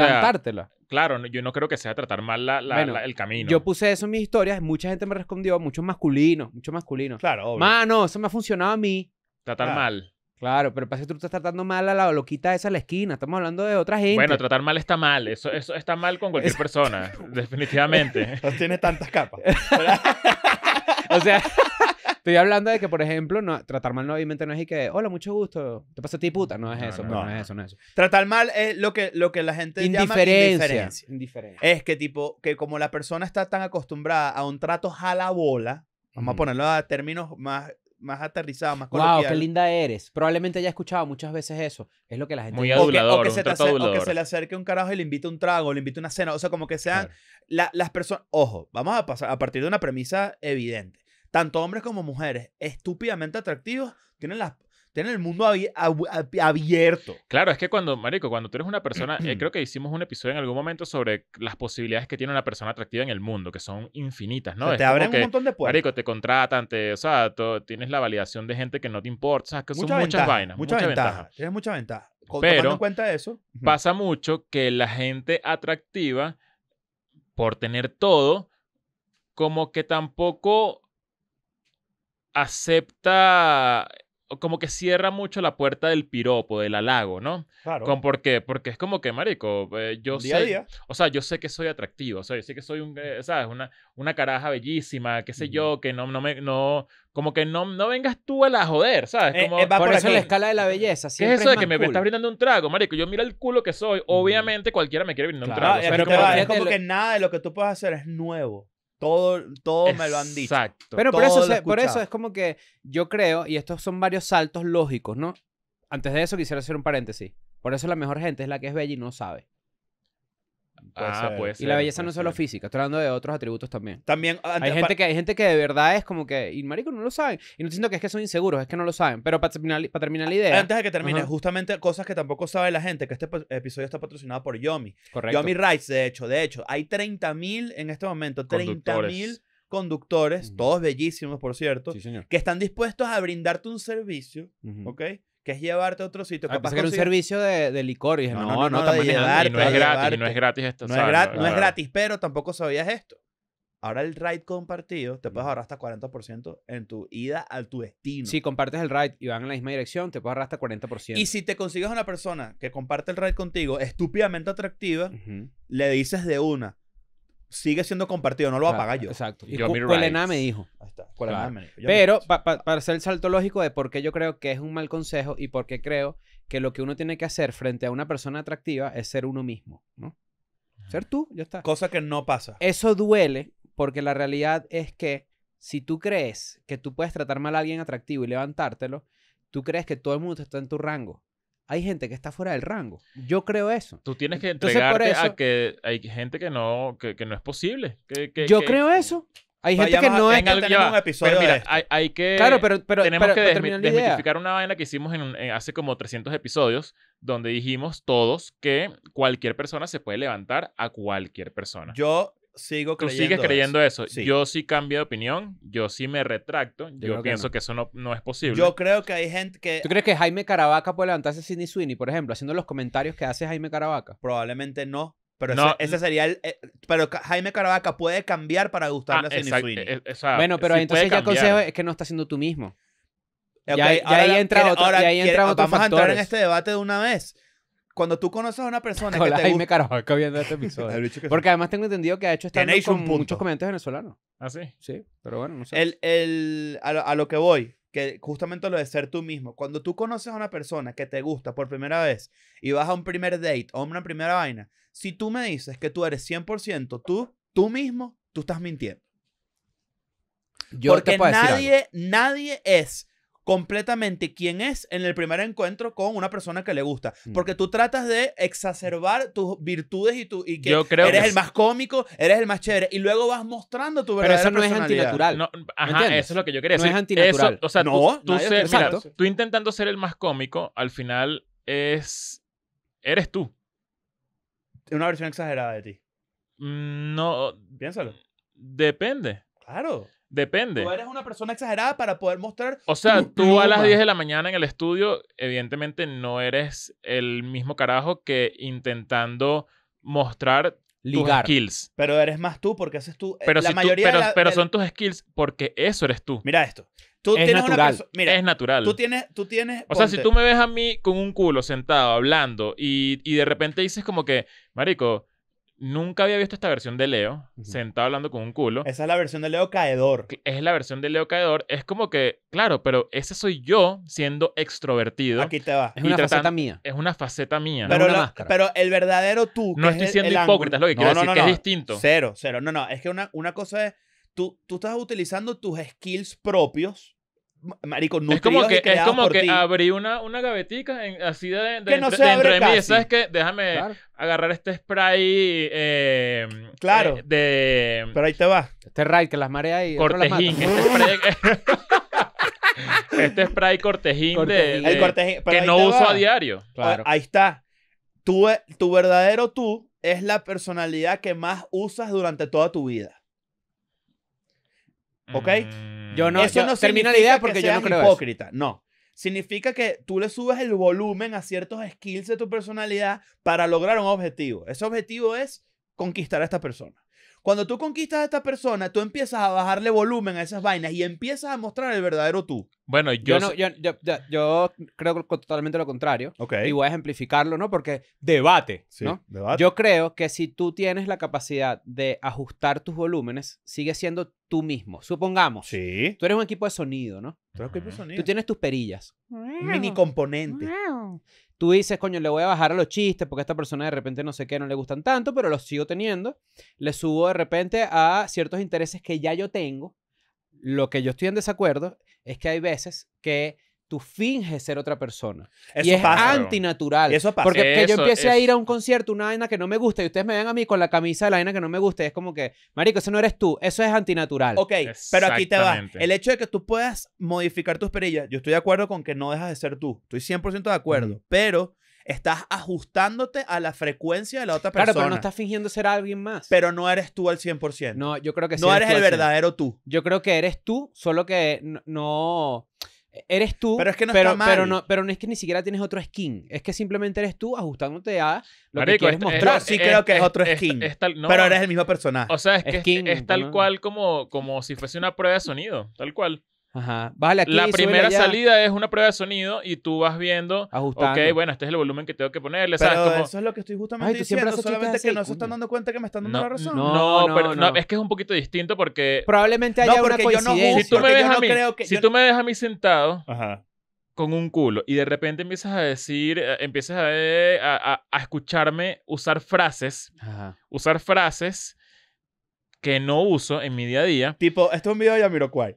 Claro, yo no creo que sea tratar mal el camino. Yo puse eso en mis historias, mucha gente me respondió, mucho masculino. muchos masculinos. Claro, obvio. Mano, eso me ha funcionado a mí. Tratar ah. mal. Claro, pero pasa que tú estás tratando mal a la loquita esa a la esquina. Estamos hablando de otras gente. Bueno, tratar mal está mal. Eso, eso está mal con cualquier persona, definitivamente. No tiene tantas capas. o sea, estoy hablando de que, por ejemplo, no, tratar mal no, no es y que, hola, mucho gusto, te pasa a ti, puta. No es eso, no, no, es eso, no es eso. Tratar mal es lo que, lo que la gente llama indiferencia. Es que, tipo, que como la persona está tan acostumbrada a un trato jala bola, vamos a ponerlo a términos más más aterrizado, más coloquial. Wow, qué linda eres. Probablemente haya escuchado muchas veces eso. Es lo que la gente... Muy adulador, o, que, se le acerque un carajo y le invite un trago, le invite una cena. O sea, como que sean las personas... Ojo, vamos a pasar a partir de una premisa evidente. Tanto hombres como mujeres, estúpidamente atractivos, tienen las tienen el mundo abierto. Claro, es que cuando, Marico, cuando tú eres una persona, eh, creo que hicimos un episodio en algún momento sobre las posibilidades que tiene una persona atractiva en el mundo, que son infinitas, ¿no? te abren un montón de puertas. Marico, te contratan, te, o sea, tienes la validación de gente que no te importa, o que son muchas vainas. Muchas ventajas. Tienes mucha ventaja. Pero, en cuenta eso. Pasa mucho que la gente atractiva, por tener todo, como que tampoco acepta como que cierra mucho la puerta del piropo, del halago, ¿no? Claro. Con, ¿Por qué? Porque es como que, marico, eh, yo sé... O sea, yo sé que soy atractivo, o sea, yo sé que soy, un, eh, Una, una caraja bellísima, qué sé yo, que no, no me... No, como que no, no vengas tú a la joder, ¿sabes? Eh, va por, eso la escala de la belleza. ¿Qué es eso de que me estás brindando un trago, marico? Yo mira el culo que soy, obviamente cualquiera me quiere brindar un trago. pero ah, es como que nada de lo que tú puedes hacer es nuevo. Todo, todo me lo han dicho. Pero por eso, por eso es como que yo creo, y estos son varios saltos lógicos, ¿no? Antes de eso quisiera hacer un paréntesis. Por eso la mejor gente es la que es bella y no sabe. Ah, y la belleza no es solo física, estoy hablando de otros atributos también. También ah, hay gente que hay gente que de verdad es como que y marico no lo saben y no siento que es que son inseguros, es que no lo saben, pero para terminar, para terminar la idea. Antes de que termine, justamente cosas que tampoco sabe la gente, que este episodio está patrocinado por Yomi. Yomi rice de hecho, de hecho, hay 30.000 en este momento, 30.000 conductores, todos bellísimos, por cierto, que están dispuestos a brindarte un servicio, que es llevarte a otro sitio. capaz que era un servicio de, de licor. no, no, no, llevarte, no es gratis, no es gratis esto. No, es, no es gratis, pero tampoco sabías esto. Ahora el ride compartido te puedes ahorrar hasta 40% en tu ida a tu destino. Si compartes el ride y van en la misma dirección, te puedes ahorrar hasta 40%. Y si te consigues una persona que comparte el ride contigo estúpidamente atractiva, le dices de una, sigue siendo compartido, no lo va a yo. Exacto. Y me dijo. Pero para hacer el salto lógico de por qué yo creo que es un mal consejo y por qué creo que lo que uno tiene que hacer frente a una persona atractiva es ser uno mismo, ¿no? Ser tú, ya está. Cosa que no pasa. Eso duele porque la realidad es que si tú crees que tú puedes tratar mal a alguien atractivo y levantártelo, tú crees que todo el mundo está en tu rango hay gente que está fuera del rango. Yo creo eso. Tú tienes que entregarte a que hay gente que no, que, no es posible. yo creo eso. Hay gente que no es... que tenemos un episodio Hay, que... Claro, pero, tenemos que desmitificar una vaina que hicimos hace como 300 episodios donde dijimos todos que cualquier persona se puede levantar a cualquier persona. Yo sigo creyendo. Tú sigues creyendo eso. Yo sí cambio de opinión, yo sí me retracto, yo, pienso que, eso no, no, es posible. Yo creo que hay gente que... ¿Tú crees que Jaime Caravaca puede levantarse a Sidney Sweeney, por ejemplo, haciendo los comentarios que hace Jaime Caravaca? Probablemente no. Pero no, ese, sería el... Eh, pero Jaime Caravaca puede cambiar para gustarle ah, a Sidney Sweeney. Eh, eh, bueno, pero entonces ya el consejo es que no está siendo tú mismo. ya, ahí entra otro, ahora, Vamos a entrar en este debate de una vez cuando tú conoces a una persona que te gusta... viendo este episodio. Porque además tengo entendido que ha hecho este con muchos comentarios venezolanos. ¿Ah, sí? Sí, pero bueno, no sé. El, a, lo, que voy, que justamente lo de ser tú mismo. Cuando tú conoces a una persona que te gusta por primera vez y vas a un primer date o una primera vaina, si tú me dices que tú eres 100% tú, tú mismo, tú estás mintiendo. Yo Porque te puedo nadie, nadie es completamente quién es en el primer encuentro con una persona que le gusta. Mm. Porque tú tratas de exacerbar tus virtudes y, tu, y que Yo eres el más cómico, eres el más chévere, y luego vas mostrando tu verdadera Pero eso no es antinatural. ajá, eso es lo que yo quería decir. No es antinatural. o sea, no, tú, tú intentando ser el más cómico, al final es... Eres tú. Una versión exagerada de ti. Mm, no. Piénsalo. Depende. Claro. Depende. Tú eres una persona exagerada para poder mostrar. O sea, tú a las 10 de la mañana en el estudio, evidentemente no eres el mismo carajo que intentando mostrar tus skills. Pero eres más tú porque haces tú. Eh, pero, la mayoría pero, son tus skills porque eso eres tú. Mira esto. Tú es natural. Mira, es natural. Tú tienes, tú tienes. O sea, si tú me ves a mí con un culo sentado hablando y, y de repente dices como que, marico, Nunca había visto esta versión de Leo, sentado hablando con un culo. Esa es la versión de Leo caedor. Es la versión de Leo caedor. Es como que, claro, pero ese soy yo siendo extrovertido. Aquí te va. Es una faceta mía. Es una faceta mía. Pero, el verdadero tú. No estoy siendo hipócrita, es lo que quiero decir, que es distinto. Cero, cero. No, no. Es que una, una cosa es. Tú, tú estás utilizando tus skills propios marico, es como que, es como que abrí una, una gavetica así de, de, de, entre mí. ¿Sabes qué? Déjame agarrar este spray eh, claro. Eh, de... Pero ahí te va. Este ray que las mareas y... Cortejín. Este, este spray... cortejín, De, que no uso a diario. Claro. Ahí está. tu verdadero tú es la personalidad que más usas durante toda tu vida. ¿Ok? Mm. Yo no, Eso no termina la idea porque yo no creo hipócrita, no. Significa que tú le subes el volumen a ciertos skills de tu personalidad para lograr un objetivo. Ese objetivo es conquistar a esta persona. Cuando tú conquistas a esta persona, tú empiezas a bajarle volumen a esas vainas y empiezas a mostrar el verdadero tú. Bueno, yo... Yo, creo totalmente lo contrario. Okay. Y voy a ejemplificarlo, ¿no? Porque debate, ¿no? Yo creo que si tú tienes la capacidad de ajustar tus volúmenes, sigues siendo tú mismo. Supongamos. Sí. Tú eres un equipo de sonido, ¿no? Tú eres un equipo de sonido. Tú tienes tus perillas. Mini componentes tú dices, coño, le voy a bajar a los chistes porque a esta persona de repente no sé qué, no le gustan tanto, pero los sigo teniendo. Le subo de repente a ciertos intereses que ya yo tengo. Lo que yo estoy en desacuerdo es que hay veces que tú finges ser otra persona. Eso y es antinatural. Eso pasa. Porque yo empiece a ir a un concierto, una vaina que no me gusta, y ustedes me ven a mí con la camisa de la vaina que no me gusta, y es como que, marico, eso no eres tú, eso es antinatural. Ok, pero aquí te va. El hecho de que tú puedas modificar tus perillas, yo estoy de acuerdo con que no dejas de ser tú, estoy 100% de acuerdo, pero estás ajustándote a la frecuencia de la otra persona. Claro, pero no estás fingiendo ser alguien más. Pero no eres tú al 100%. No, yo creo que sí. No eres el verdadero tú. Yo creo que eres tú, solo que no eres tú, pero, no pero, no, es que ni siquiera tienes otro skin, es que simplemente eres tú ajustándote a lo que quieres este, mostrar. sí creo que es otro skin, pero eres el mismo personaje. O sea, es que es, tal cual como, como si fuese una prueba de sonido, tal cual. Ajá. la primera salida es una prueba de sonido y tú vas viendo, Ajustando. ok, bueno, este es el volumen que tengo que ponerle. ¿sabes? Pero eso es lo que estoy justamente diciendo, solamente que no se están dando cuenta que me están dando la razón. No, no, pero, es que es un poquito distinto porque... Probablemente haya una coincidencia. si tú me dejas a mí, si tú me dejas a mí sentado... con un culo y de repente empiezas a decir, eh, empiezas eh, a, a, a escucharme usar frases, usar frases que no uso en mi día a día. Tipo, esto es un video de Yamiroquai.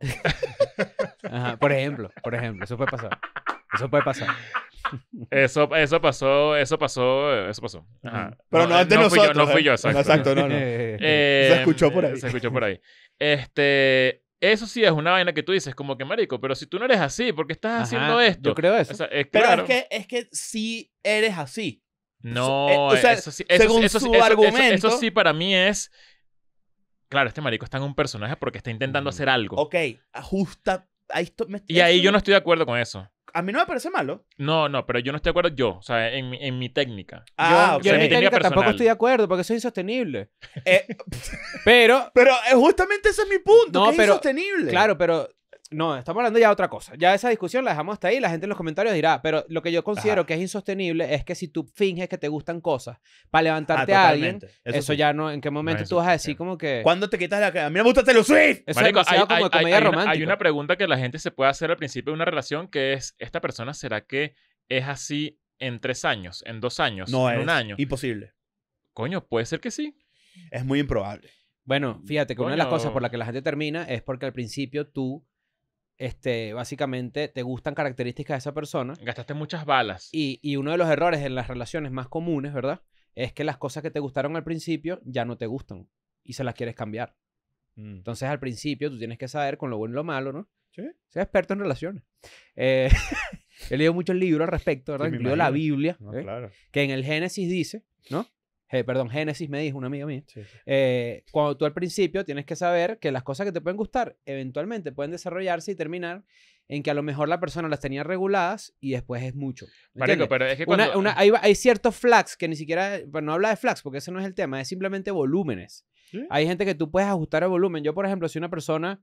Ajá, por ejemplo, por ejemplo, eso puede pasar. Eso puede pasar. Eso, eso pasó, eso pasó, eso pasó. Pero no, antes no nosotros. yo, no fui yo, eh. exacto. no, no. Eh, eh, se escuchó por ahí. Se escuchó por ahí. Este, eso sí es una vaina que tú dices, como que marico, pero si tú no eres así, ¿por qué estás haciendo esto? Yo creo eso. pero claro. es que es que sí eres así. No, eso sí, según su argumento. eso sí para mí es claro, este marico está en un personaje porque está intentando hacer algo. Ok, ajusta. Ahí y ahí yo no estoy de acuerdo con eso. A mí no me parece malo. No, no, pero yo no estoy de acuerdo yo, o sea, en, mi- en mi técnica. Ah, ok. Yo en mi técnica tampoco estoy de acuerdo porque eso es insostenible. Eh, pero, Pero eh, justamente ese es mi punto. No, No, pero- Insostenible. claro, pero no, estamos hablando ya de otra cosa. Ya esa discusión la dejamos hasta ahí. La gente en los comentarios dirá, pero lo que yo considero que es insostenible es que si tú finges que te gustan cosas para levantarte ah, a alguien, eso, ya no, ¿en qué momento tú vas a decir como que. ¿Cuándo te quitas la cara? mí me gusta Taylor Swift! Eso es hay, como romántica. Una, hay una pregunta que la gente se puede hacer al principio de una relación que es: ¿esta persona será que es así en tres años, en dos años, no en un año? Imposible. Coño, puede ser que sí. Es muy improbable. Bueno, fíjate que una de las cosas por las que la gente termina es porque al principio tú este, básicamente te gustan características de esa persona. Gastaste muchas balas. Y, y, uno de los errores en las relaciones más comunes, ¿verdad? Es que las cosas que te gustaron al principio ya no te gustan y se las quieres cambiar. Mm. Entonces al principio tú tienes que saber con lo bueno y lo malo, ¿no? Sí. Sea experto en relaciones. Eh, he leído muchos libros al respecto, ¿verdad? Incluido la Biblia, ¿eh? que en el Génesis dice, ¿no? Eh, perdón, Génesis me dijo, un amigo mío. Eh, cuando tú al principio tienes que saber que las cosas que te pueden gustar eventualmente pueden desarrollarse y terminar en que a lo mejor la persona las tenía reguladas y después es mucho. pero es que cuando... hay, ciertos flags que ni siquiera, bueno, pues, no habla de flags porque ese no es el tema, es simplemente volúmenes. Hay gente que tú puedes ajustar el volumen. Yo, por ejemplo, si una persona...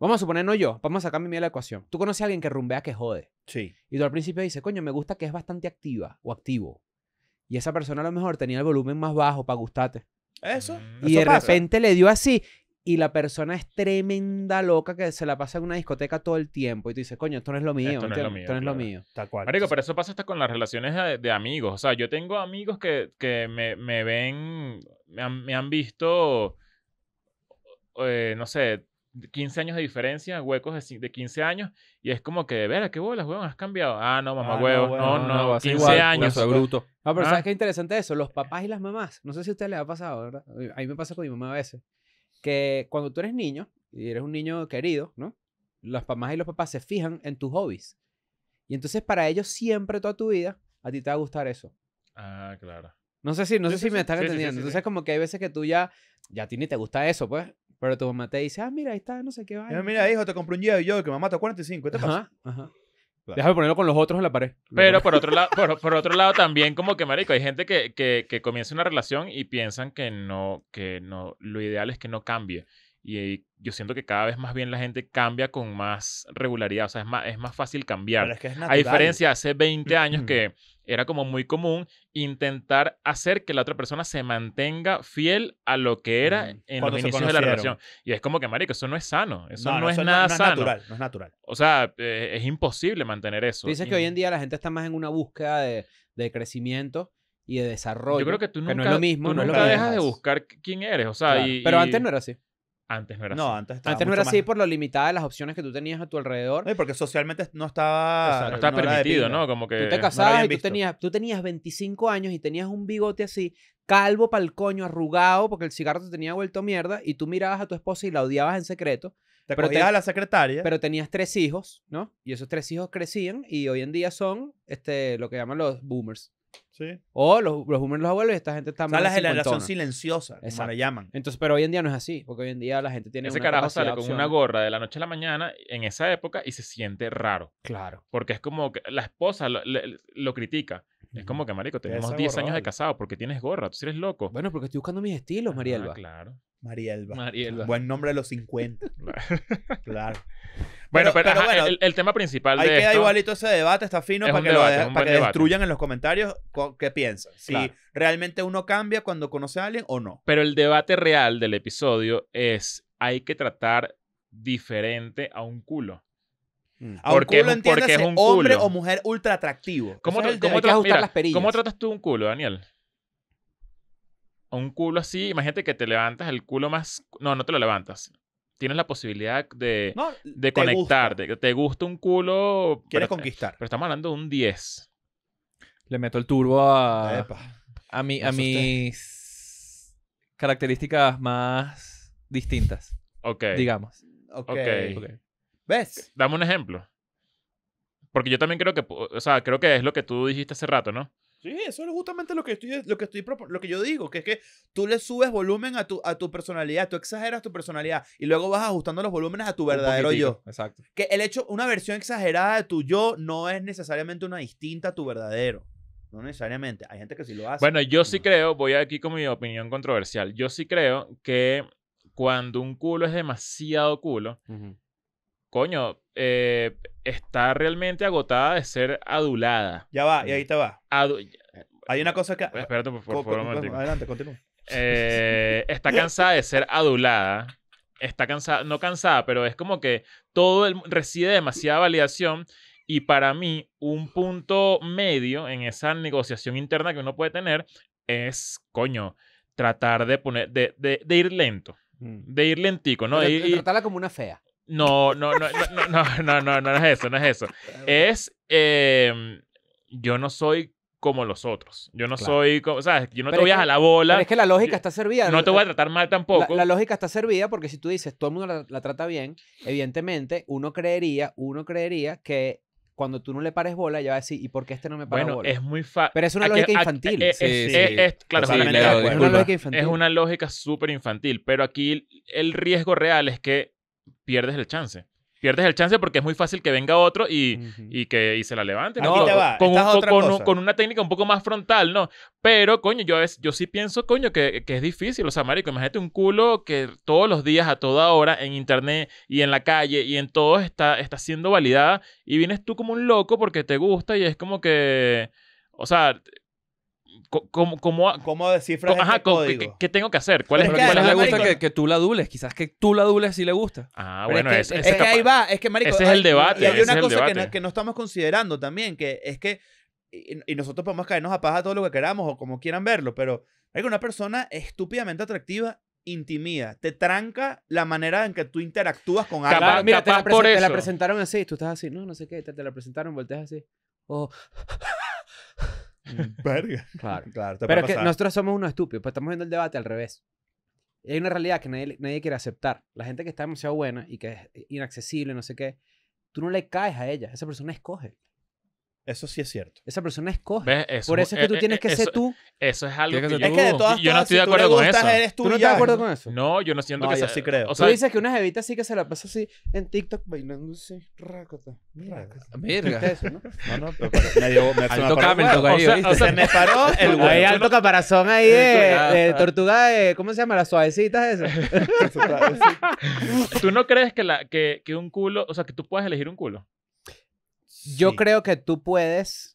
Vamos a suponer, no yo, vamos a sacar mi miel la ecuación. Tú conoces a alguien que rumbea que jode. Sí. Y tú al principio dices, coño, me gusta que es bastante activa o activo. Y esa persona a lo mejor tenía el volumen más bajo para gustarte. Eso. Mm. Y de repente le dio así. Y la persona es tremenda loca que se la pasa en una discoteca todo el tiempo. Y tú dices, coño, esto no es lo mío. Esto no es lo mío. Esto no es lo mío. cual. Marico, pero eso pasa hasta con las relaciones de, amigos. O sea, yo tengo amigos que, me, ven, me han, visto, eh, no sé, 15 años de diferencia, huecos de, 15 años, y es como que, veras qué bolas, huevón, has cambiado. Ah, no, mamá, ah, huevo, no, no, 15 años. bruto. No, pero ¿sabes qué interesante eso? Los papás y las mamás. No sé si a usted le ha pasado, ¿verdad? A mí me pasa con mi mamá a veces. Que cuando tú eres niño, y eres un niño querido, ¿no? Las mamás y los papás se fijan en tus hobbies. Y entonces para ellos siempre, toda tu vida, a ti te va a gustar eso. Ah, claro. No sé si, no sé si me estás entendiendo. Entonces, como que hay veces que tú ya, ya a ti ni te gusta eso, pues. Pero tu mamá te dice, ah, mira, ahí está, no sé qué va. Mira, hijo, te compré un y yo que mamá está 45. ¿Qué te Ajá, Déjame ponerlo con los otros en la pared. Pero por otro lado, por, otro lado también como que marico, hay gente que, que, que, comienza una relación y piensan que no, que no, lo ideal es que no cambie. Y, eh, yo siento que cada vez más bien la gente cambia con más regularidad, o sea, es más, es más fácil cambiar. Pero A diferencia de hace 20 años que era como muy común intentar hacer que la otra persona se mantenga fiel a lo que era mm, en los inicios de la relación. Y es como que, marico, eso no es sano. Eso no, es nada sano. Es natural, no es natural. O sea, eh, es imposible mantener eso. Dices que hoy en día la gente está más en una búsqueda de, crecimiento y de desarrollo. Yo creo que tú nunca, lo dejas, de buscar quién eres. O sea, Pero antes no era así. Antes no era así. Antes, antes no era así por lo limitada de las opciones que tú tenías a tu alrededor. porque socialmente no estaba. estaba permitido, ¿no? Como que. Tú te casabas y tú tenías, 25 años y tenías un bigote así, calvo el coño, arrugado, porque el cigarro te tenía vuelto mierda, y tú mirabas a tu esposa y la odiabas en secreto. Te pero a la secretaria. Pero tenías tres hijos, ¿no? Y esos tres hijos crecían y hoy en día son este, lo que llaman los boomers. O los, los los abuelos y esta gente está malas sea, la generación silenciosa, Exacto. la llaman. Entonces, pero hoy en día no es así, porque hoy en día la gente tiene. Ese carajo sale con una gorra de la noche a la mañana en esa época y se siente raro. Claro. Porque es como que la esposa lo, critica. Es como que, marico, tenemos 10 años de casado porque tienes gorra, tú eres loco. Bueno, porque estoy buscando mis estilos, ah, Marielba. Ah, claro. Marielba. Marielba. Buen nombre de los 50. claro. Bueno, pero, el, tema principal ahí queda igualito ese debate, está fino para que, lo destruyan en los comentarios qué piensan. Si realmente uno cambia cuando conoce a alguien o no. Pero el debate real del episodio es, hay que tratar diferente a un culo. Mm. A un culo, es, es hombre o mujer ultra atractivo. ¿Cómo, ¿Cómo tratas tú un culo, Daniel? Un culo así, imagínate que te levantas el culo más... No, no te lo levantas tienes la posibilidad de, de conectar, te gusta. un culo. Quieres conquistar. Pero estamos hablando de un 10. Le meto el turbo a. A, mi, a mis características más distintas. Ok. Digamos. Ok. okay. ¿Ves? Dame un ejemplo. Porque yo también creo que, o sea, creo que es lo que tú dijiste hace rato, ¿no? Sí, eso es justamente lo que estoy, lo que estoy, lo que yo digo, que es que tú le subes volumen a tu, a tu personalidad, tú exageras tu personalidad y luego vas ajustando los volúmenes a tu verdadero yo. Exacto. Que el hecho, una versión exagerada de tu yo no es necesariamente una distinta a tu verdadero. No necesariamente. Hay gente que sí lo hace. Bueno, yo sí creo, voy aquí con mi opinión controversial. Yo sí creo que cuando un culo es demasiado culo, coño, eh, está realmente agotada de ser adulada. Ya va, y ahí te va. hay una cosa que... Espérate, por, favor, Adelante, continúa. Eh, está cansada de ser adulada. Está cansada, no cansada, pero es como que todo el, recibe demasiada validación y para mí un punto medio en esa negociación interna que uno puede tener es, coño, tratar de poner, de, ir lento. Mm. De ir lentico, ¿no? tratarla como una fea. No, no, no, no, no, no, no, es eso, no es eso. Es, em, yo no soy como los otros. Yo no soy, como, sea, Yo no te voy a la bola. Pero es que la lógica está servida. No te voy a tratar mal tampoco. La, lógica está servida porque si tú dices, todo el mundo la, trata bien, evidentemente uno creería, uno creería que cuando tú no le pares bola, ya va a decir, ¿y por qué este no me para bueno, bola? es muy fácil. Pero es una lógica infantil. Es una lógica infantil. Es una lógica súper infantil, pero aquí el riesgo real es que pierdes el chance. Pierdes el chance porque es muy fácil que venga otro y, que se la levante. No, va. Con, una técnica un poco más frontal, ¿no? Pero, coño, yo, yo sí pienso, coño, que, que, es difícil. O sea, marico, imagínate un culo que todos los días, a toda hora, en internet y en la calle y en todo, está, está siendo validada. Y vienes tú como un loco porque te gusta y es como que... O sea, ¿Cómo, cómo, ah, ¿Cómo descifras este código? ¿qué, tengo que hacer? ¿Cuál es, que ¿cuál es le gusta que, que, tú la dules? Quizás que tú la dules si le gusta. Ah, bueno, es, es, que ahí va. Es que, marico, ese es el debate. Y hay una cosa que no, que no estamos considerando también, que es que y, nosotros podemos caernos a paja todo lo que queramos o como quieran verlo, pero hay una persona estúpidamente atractiva intimida, te tranca la manera en que tú interactúas con alguien. Mira, te, la presentaron así, tú estás así, no, no sé qué, te, la presentaron, volteas así. Oh. Mm. Verga. Claro. claro Pero que nosotros somos unos estúpidos, pues estamos viendo el debate al revés. Hay una realidad que nadie, nadie quiere aceptar. La gente que está demasiado buena y que es inaccesible, no sé qué, tú no le caes a ella, esa persona escoge. Eso sí es cierto. Esa persona escoge. Por eso es que tú eh, tienes eh, que ser tú. Eso es algo que, yo, es yo no estoy de acuerdo con eso. tú, no estás de acuerdo con eso? No, yo no siento no, que yo sí creo. O sea, tú dices que unas evitas sí que se la pasa así en TikTok bailando así. Rácata, rácata. Ah, verga. Eso, ¿no? no, pero, me dio... Me, toca Se me paró el güey. alto caparazón ahí de, eh, tortuga de... ¿Cómo se llama? Las suavecitas esas. ¿Tú no crees que, la, que, que un culo... O sea, que tú puedes elegir un culo? Yo creo que tú puedes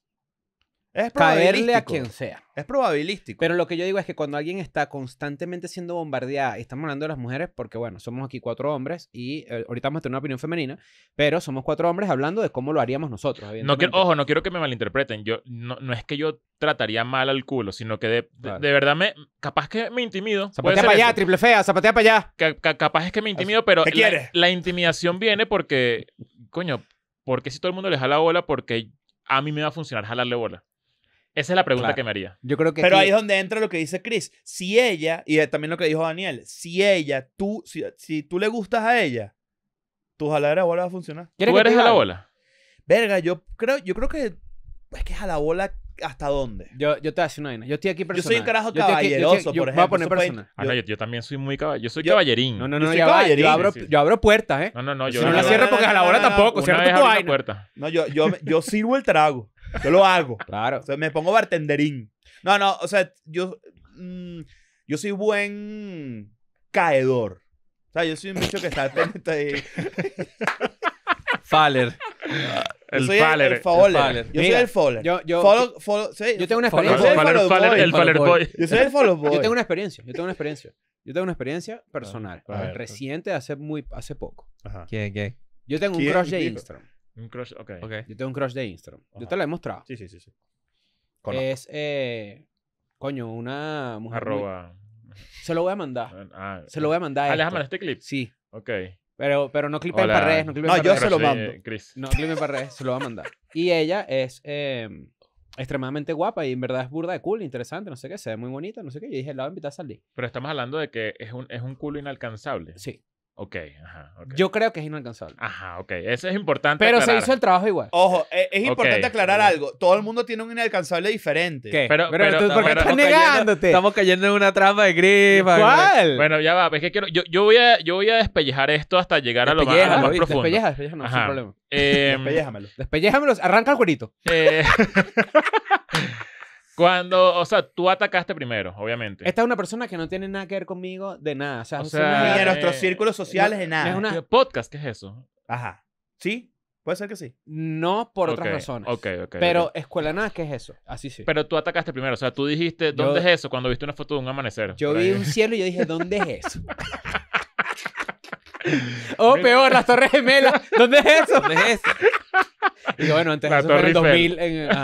es caerle a quien sea. Es probabilístico. Pero lo que yo digo es que cuando alguien está constantemente siendo bombardeada, y estamos hablando de las mujeres, porque bueno, somos aquí cuatro hombres y eh, ahorita vamos a tener una opinión femenina, pero somos cuatro hombres hablando de cómo lo haríamos nosotros. ojo, no quiero que me malinterpreten. Yo no, no es que yo trataría mal al culo, sino que de, verdad me, capaz que me intimido. Zapatea para allá, triple fea, zapatea para allá. capaz es que me intimido, pero la, la intimidación viene porque, coño, porque si todo el mundo le jala bola? Porque a mí me va a funcionar jalarle bola. Esa es la pregunta que me haría. Yo creo que Pero ahí es donde entra lo que dice Chris. Si ella, y también lo que dijo Daniel, si ella, tú, si, tú le gustas a ella, tu jalarle bola va a funcionar. ¿Tú eres la bola? Verga, yo creo, yo creo que pues que es a la bola hasta dónde. Yo, te voy a decir una vaina. Yo estoy aquí personal. Yo soy un carajo yo caballeroso, por ejemplo. Voy a ah, Yo, también soy muy caballero. Yo soy caballerín. No, no, no. Yo, abro, puertas, ¿eh? No, no, no. Yo si no, no cierro porque a la hora tampoco. Cierro tu vaina. No, yo, yo, yo sirvo el trago. Yo lo hago. Claro. O sea, me pongo bartenderín. No, no. O sea, yo... Mm, yo soy buen caedor. O sea, yo soy un bicho que está atento ahí. Faller. El soy El, Fowler. Yo soy el Fowler. Yo, yo, follow, follow, soy, yo tengo una experiencia. El Faller Boy. Yo soy el fowler Boy. Yo tengo una experiencia. Yo tengo una experiencia. Yo tengo una experiencia personal. Ver, eh, pues. reciente, hace, muy, hace poco. Ajá. ¿Qué, qué? Yo tengo un crush de Instagram. Un crush, okay. ok. Yo tengo un crush de Instagram. Ajá. Yo te lo he mostrado. Sí, sí, sí. sí. Es, eh, coño, una mujer. Arroba. Muy... Se lo voy a mandar. Ah, se lo voy a mandar. Ah, a ¿le este clip? Sí. Ok. Pero, no clipen para redes, no clipen No, yo se lo mando. No clipen para redes, se lo va a mandar. Y ella es em, extremadamente guapa y en verdad es burda de cool, interesante, no sé qué, se ve muy bonita, no sé qué. Yo dije, la voy a invitar a salir. Pero estamos hablando de que es un, es un culo inalcanzable. Sí. Ok, ajá. Yo creo que es inalcanzable. Ajá, ok. Eso es importante. Pero se hizo el trabajo igual. Ojo, e-, es, importante aclarar algo. Todo el mundo tiene un inalcanzable diferente. Pero, ¿tú, ¿por qué estás negándote? estamos cayendo en una trampa de gripa. ¿Cuál? Bueno, ya va. Es que quiero. Yo, voy, a, despellejar esto hasta llegar a lo más, profundo. Despelleja, despelleja, no, sin problema. Eh, em, Despellejamelo. Arranca el cuerito. Eh. Cuando, o sea, tú atacaste primero, obviamente. Esta es una persona que no tiene nada que ver conmigo de nada. O sea, ni de eh, nuestros círculos sociales, de nada. una... ¿Podcast? ¿Qué es eso? Ajá. ¿Sí? Puede ser que sí. No por otras razones. Ok, ok. Pero escuela nada, ¿qué es eso? Así sí. Pero tú atacaste primero. O sea, tú dijiste, ¿dónde es eso? Cuando viste una foto de un amanecer. Yo vi un cielo y yo dije, ¿dónde es eso? o oh, peor, las Torres Gemelas. ¿Dónde es eso? ¿Dónde es eso? Y bueno, antes de eso, en el 2000. En,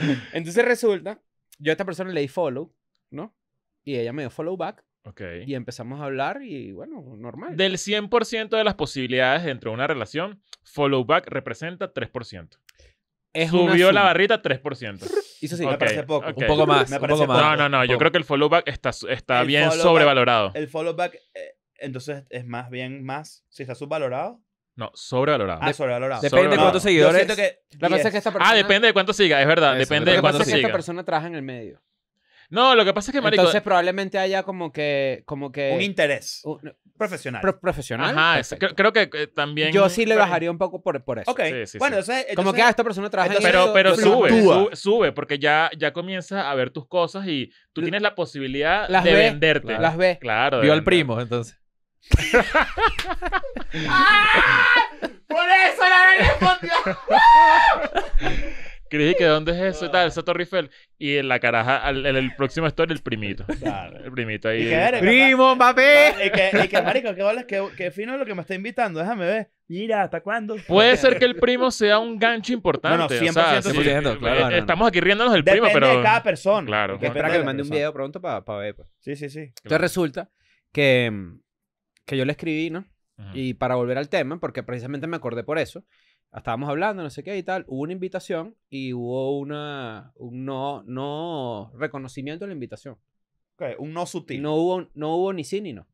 Entonces resulta, yo a esta persona le di follow, ¿no? Y ella me dio follow back. ok Y empezamos a hablar y bueno, normal. Del 100% de las posibilidades dentro de una relación, follow back representa 3%. Es Subió la barrita 3%. eso sí, me parece poco. Un poco más. más. No, no, no. Yo creo que el follow back está, está bien sobrevalorado. el follow back, eh, entonces, es más bien más. Si está subvalorado, no, sobrevalorado. Ah, sobrevalorado. Depende de cuántos seguidores. que la cosa es que esta ah, persona... Ah, depende de cuánto siga, es verdad. depende de cuánto siga. Es que esta persona trabaja en el medio. No, lo que pasa es que, marico... Entonces probablemente haya como que... Como que un interés profesional. profesional. Ajá, creo, que eh, también... Yo sí le bajaría un poco por, por eso. Ok. bueno, Entonces, Como que ah, esta persona trabaja en el Pero, pero sube, sube, porque ya, ya comienza a ver tus cosas y tú tienes la posibilidad de venderte. las ve. Claro. Vio al primo, entonces. ¡Por eso la respondió! Creí que dónde es eso tal, esa Torre Y en la caraja, en el próximo story, el primito. El primito ahí. ¡Primo, papi! Y que, y marico, qué bolas, qué, qué fino lo que me está invitando. Déjame ver. Mira, ¿hasta cuándo? Puede ser que el primo sea un gancho importante. No, no, 100%, o Estamos aquí riéndonos del primo, pero... Depende de cada persona. Claro. Espera que le mande un video pronto para ver. Pues. Sí, sí, sí. Entonces resulta que mm, que yo le escribí, ¿no? Y para volver al tema, porque precisamente me acordé por eso, estábamos hablando, no sé qué y tal, hubo una invitación y hubo una, un no, no reconocimiento de la invitación. Ok, un no sutil. No hubo, no hubo ni sí ni no.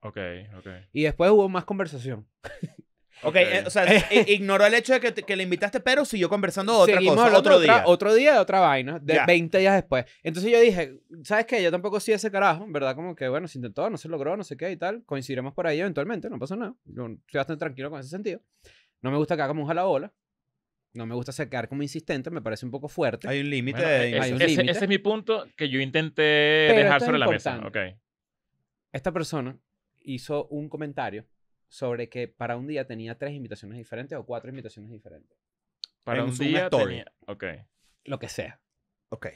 Ok, ok. Y después hubo más conversación. Ok, eh, o sea, ignoró el hecho de que, que le invitaste, pero siguió conversando otra cosa otro, día. otro día de otra vaina, de 20 días después. Entonces yo dije, ¿sabes qué? Yo tampoco sí ese carajo, ¿verdad? Como que, bueno, se intentó, no se logró, no sé qué y tal. Coincidiremos por ahí eventualmente, no pasa nada. Yo estoy bastante tranquilo con ese sentido. No me gusta que hagamos a la ola. No me gusta sacar como insistente, me parece un poco fuerte. Hay un límite. ese, es mi punto que yo intenté dejar sobre la mesa. Ok. Esta persona hizo un comentario sobre que para un día tenía tres invitaciones diferentes o cuatro invitaciones diferentes. Para un día tenía... Ok. Lo que sea. Ok.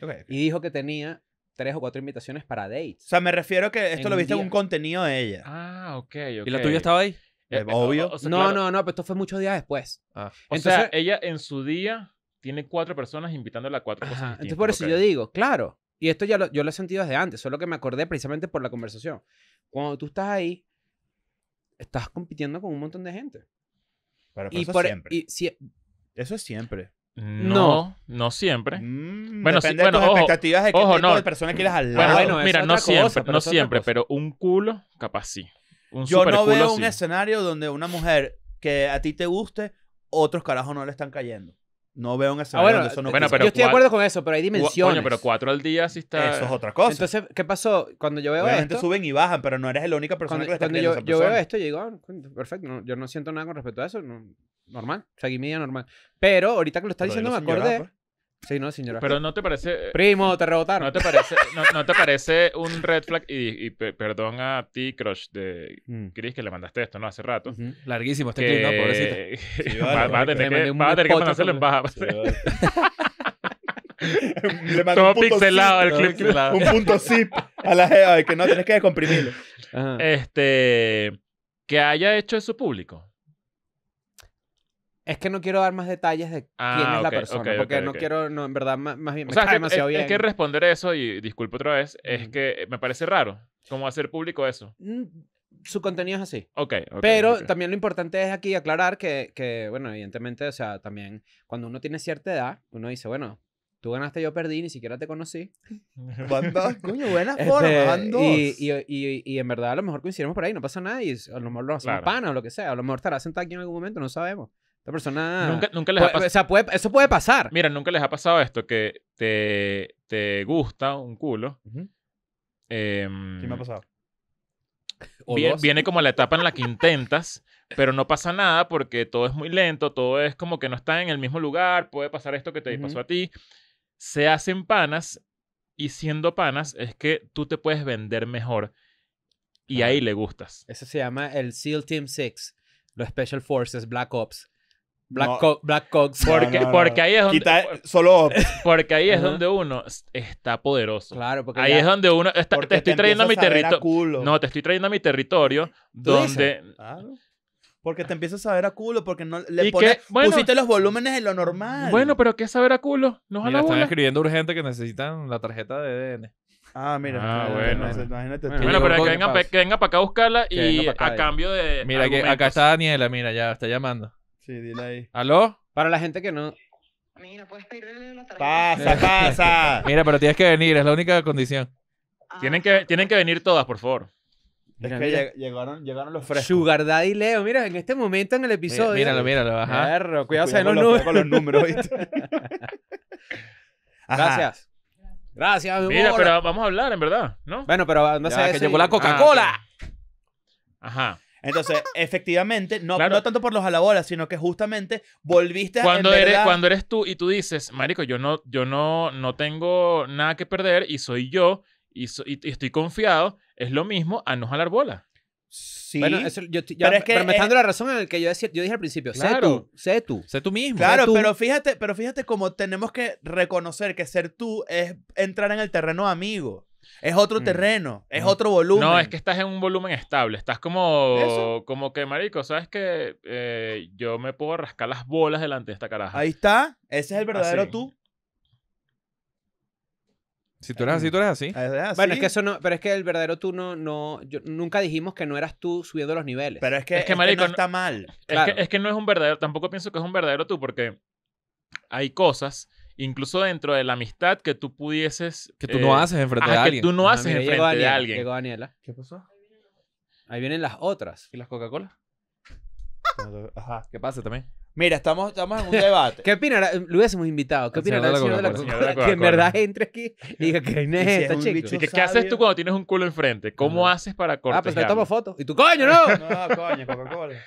okay. Y dijo que tenía tres o cuatro invitaciones para dates. O sea, me refiero a que esto lo viste en un contenido de ella. Ah, ok, okay. ¿Y la tuya estaba ahí? Eh, eh, eh, obvio. no, no, no, pero esto fue muchos días después. Ah. Entonces, ella en su día tiene cuatro personas invitándola a cuatro cosas. Entonces, por eso yo digo, claro. Y esto ya lo, yo lo he sentido desde antes, es lo que me acordé precisamente por la conversación. Cuando tú estás ahí, estás compitiendo con un montón de gente. Pero, eso por, e-, siempre. E-, eso es siempre. No, no, siempre. Mm, bueno, depende de tus expectativas de qué ojo, tipo de personas quieres al lado. Bueno, mira, no siempre, pero no siempre, pero un culo, capaz sí. Yo no veo un escenario donde una mujer que a ti te guste, otros carajos no le están cayendo. No veo un escenario ah, eso no Yo estoy de acuerdo con eso, pero hay dimensiones. Coño, pero cuatro al día sí está. Eso es otra cosa. Entonces, ¿qué pasó? Cuando yo veo La esto. suben y bajan, pero no eres la única persona cuando, que lo está yo, yo veo esto, yo digo, ah, perfecto, yo no siento nada con respecto a eso. normal, o media normal. Pero ahorita que lo estás diciendo, me acordé. Pues. Sí, no, señora. Pero no te parece. Eh, Primo, te rebotaron. No te parece, no, te parece un red flag. Y, perdón a ti, Crush, de mm. Chris, que le mandaste esto, ¿no? Hace rato. Larguísimo este clip, ¿no? Pobrecito. va, a tener que, va en baja. Todo pixelado el clip. Un punto zip a la de que no, tienes que descomprimirlo. Este. Que haya hecho eso público. Es que no quiero dar más detalles de quién es ah, la persona, porque no quiero, no, en verdad, más, bien, me cae es, demasiado bien. Es que responder eso, y disculpe otra vez, es que me parece raro, como hacer público eso. Mm, su contenido es así. Ok, Pero también lo importante es aquí aclarar que, que, bueno, evidentemente, o sea, también cuando uno tiene cierta edad, uno dice, bueno, tú ganaste, yo perdí, ni siquiera te conocí. ¿Cuántas? Coño, buenas forma este, y, y, y, en verdad a lo mejor coincidimos por ahí, no pasa nada, y a lo mejor lo hacen pana o lo que sea, a lo mejor estará sentado aquí en algún momento, no sabemos. Esta persona. Nunca, nunca les ha pasado. O sea, eso puede pasar. Mira, nunca les ha pasado esto: que te, te gusta un culo. Em, ¿Qué me ha pasado? Viene, como la etapa en la que intentas, pero no pasa nada porque todo es muy lento, todo es como que no está en el mismo lugar, puede pasar esto que te pasó a ti. Se hacen panas y siendo panas es que tú te puedes vender mejor y ahí le gustas. Eso se llama el SEAL Team 6, los Special Forces Black Ops. Black, Black Cox. Porque, porque ahí es donde. solo. Porque ahí es donde uno está poderoso. Claro, porque. Ahí es donde uno. Está, te estoy trayendo a mi territorio. No, te estoy trayendo a mi territorio donde. Porque te empiezas a ver a culo, porque no le pusiste los volúmenes en lo normal. Bueno, pero ¿qué saber a culo? No están escribiendo urgente que necesitan la tarjeta de DN. Ah, mira. Ah, bueno. Imagínate bueno, pero que venga para acá a buscarla y a cambio de. Mira, que acá está Daniela, mira, ya está llamando. Sí, dile ahí. ¿Aló? Para la gente que no. Mira, puedes pedirle la tarjeta. Pasa, pasa. Mira, pero tienes que venir, es la única condición. Ah. Tienen, que, tienen que venir todas, por favor. es que llegaron, llegaron los frescos. Sugar Daddy Leo, mira, en este momento en el episodio. míralo, míralo, ajá. Perro, cuidado, con los, números. Gracias. Gracias, mi Mira, pero vamos a hablar, en verdad, ¿no? Bueno, pero no sé. que llegó la ah, Coca-Cola. Ajá. Entonces, efectivamente, no, tanto por los a la bola, sino que justamente volviste a... Eres, verdad... Cuando eres tú y tú dices, Marico, yo no, yo no, no tengo nada que perder y soy yo y, estoy confiado, es lo mismo a no jalar bola. Sí. pero, me está dando la razón en el que yo, dije al principio. sé tú, sé tú. Sé tú mismo. Claro, pero fíjate, pero fíjate cómo tenemos que reconocer que ser tú es entrar en el terreno amigo. Es otro mm. terreno, es otro volumen. No, es que estás en un volumen estable. Estás como, como que, marico, ¿sabes que eh, Yo me puedo rascar las bolas delante de esta caraja. Ahí está. Ese es el verdadero tú. Si tú eres así, tú eres así. Bueno, es que eso no, pero es que el verdadero tú no, no, nunca dijimos que no eras tú subiendo los niveles. Pero es que, es marico, no está mal. Es, que, es que no es un verdadero, tampoco pienso que es un verdadero tú, porque hay cosas incluso dentro de la amistad que tú pudieses... Que tú no eh, haces enfrente de alguien. que tú no haces enfrente de alguien. Llegó Daniela. ¿Qué pasó? Ahí vienen las otras. ¿Y las Coca-Cola? Ajá. ¿Qué pasa también? Mira, estamos, estamos en un debate. ¿Qué opinará? Lo hubiésemos invitado. ¿Qué opinará la coca Que en verdad entre aquí y diga que hay es esta, chico. ¿Qué, haces tú cuando tienes un culo enfrente? ¿Cómo haces para cortar? Ah, pues te tomo fotos. ¿Y tú, coño, no? no, coño, Coca-Cola.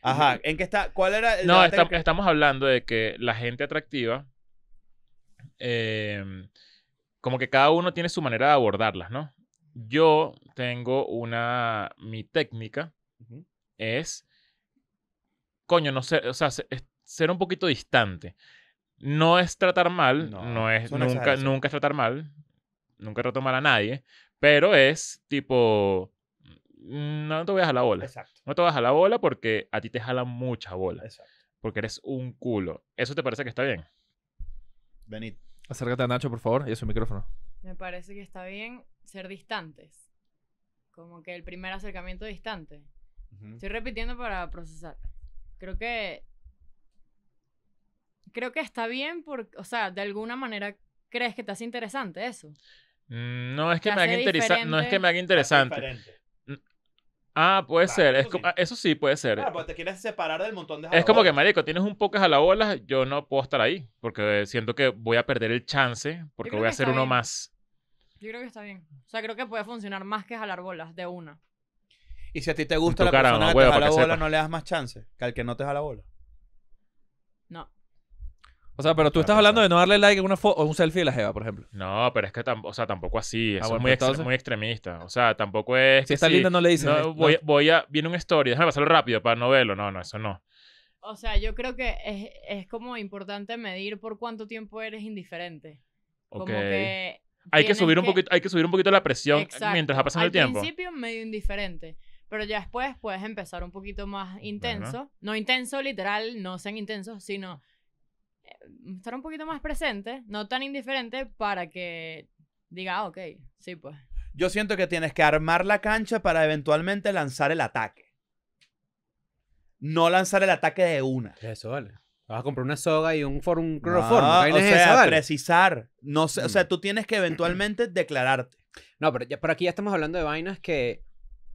Ajá. ¿En qué está? ¿Cuál era el No, estamos hablando de que la gente atractiva Em, como que cada uno tiene su manera de abordarlas, ¿no? Yo tengo una, mi técnica es, coño, no sé, o sea, ser un poquito distante. No es tratar mal, no, es, nunca, nunca es tratar mal, nunca trato mal a nadie, pero es tipo, mm, no te voy a la bola. Exacto. No te vas a la bola porque a ti te jala mucha bola. Exacto. Porque eres un culo. ¿Eso te parece que está bien? Benito. Acércate a Nacho, por favor, y a su micrófono. Me parece que está bien ser distantes. Como que el primer acercamiento distante. Estoy repitiendo para procesar. Creo que. Creo que está bien porque, o sea, de alguna manera crees que te hace interesante eso. Mm, no es que, me haga, interesante. no es que me haga interesante. Ah, puede ser. Ah, eso, sí. puede ser. Claro, porque te quieres separar del montón de Es como que, marico, tienes un poco de jalabolas, yo no puedo estar ahí. Porque siento que voy a perder el chance porque voy a hacer uno más. Yo creo que está bien. O sea, creo que puede funcionar más que jalar bolas de una. Y si a ti te gusta la cara, persona que te jala bola, ¿no le das más chance que al que no te jala bola? No. O sea, pero tú estás hablando de no darle like a una foto o un selfie de la Jeva, por ejemplo. No, pero es que o sea, tampoco así. Ah, es pues muy, extremista. O sea, tampoco es. Si está linda, no le dices. Eh, voy, a. Viene un story, déjame pasarlo rápido para no verlo. No, no, eso no. O sea, yo creo que es, es como importante medir por cuánto tiempo eres indiferente. Ok. Como que Hay que subir un poquito, hay que subir un poquito la presión mientras va pasando el tiempo. principio medio indiferente, pero ya después puedes empezar un poquito más intenso. No intenso literal, no sean intensos, sino Mm, estar un poquito más presente, no tan indiferente, para que diga, ah, ok, sí, pues. Yo siento que tienes que armar la cancha para eventualmente lanzar el ataque. No lanzar el ataque de una. Eso vale. Vas a comprar una soga y un, forum, No, o sea, precisar. No sé, o sea, mm. tú tienes que eventualmente declararte. No, pero, ya, aquí ya estamos hablando de vainas que,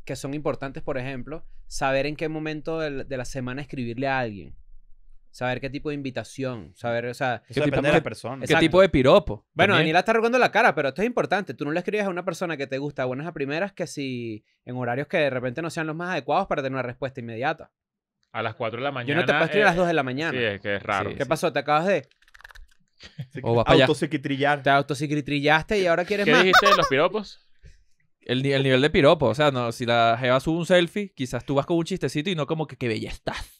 que son importantes, por ejemplo, saber en qué momento de la semana escribirle a alguien. Saber qué tipo de invitación, saber, o sea, qué tipo de persona. ¿Qué tipo de piropo? Bueno, Daniela está rogando la cara, pero esto es importante. Tú no le escribes a una persona que te gusta buenas a primeras que si en horarios que de repente no sean los más adecuados para tener una respuesta inmediata. A las 4 de la mañana. Yo no te puedo escribir a las 2 eh, de la mañana. Sí, es que es raro. ¿Qué pasó? ¿Te acabas de o Te autosequitrillaste y ahora quieres más. ¿Qué dijiste de los piropos? El, nivel de piropo. O sea, no, si la Jeva sube un selfie, quizás tú vas con un chistecito y no como que qué bella estás.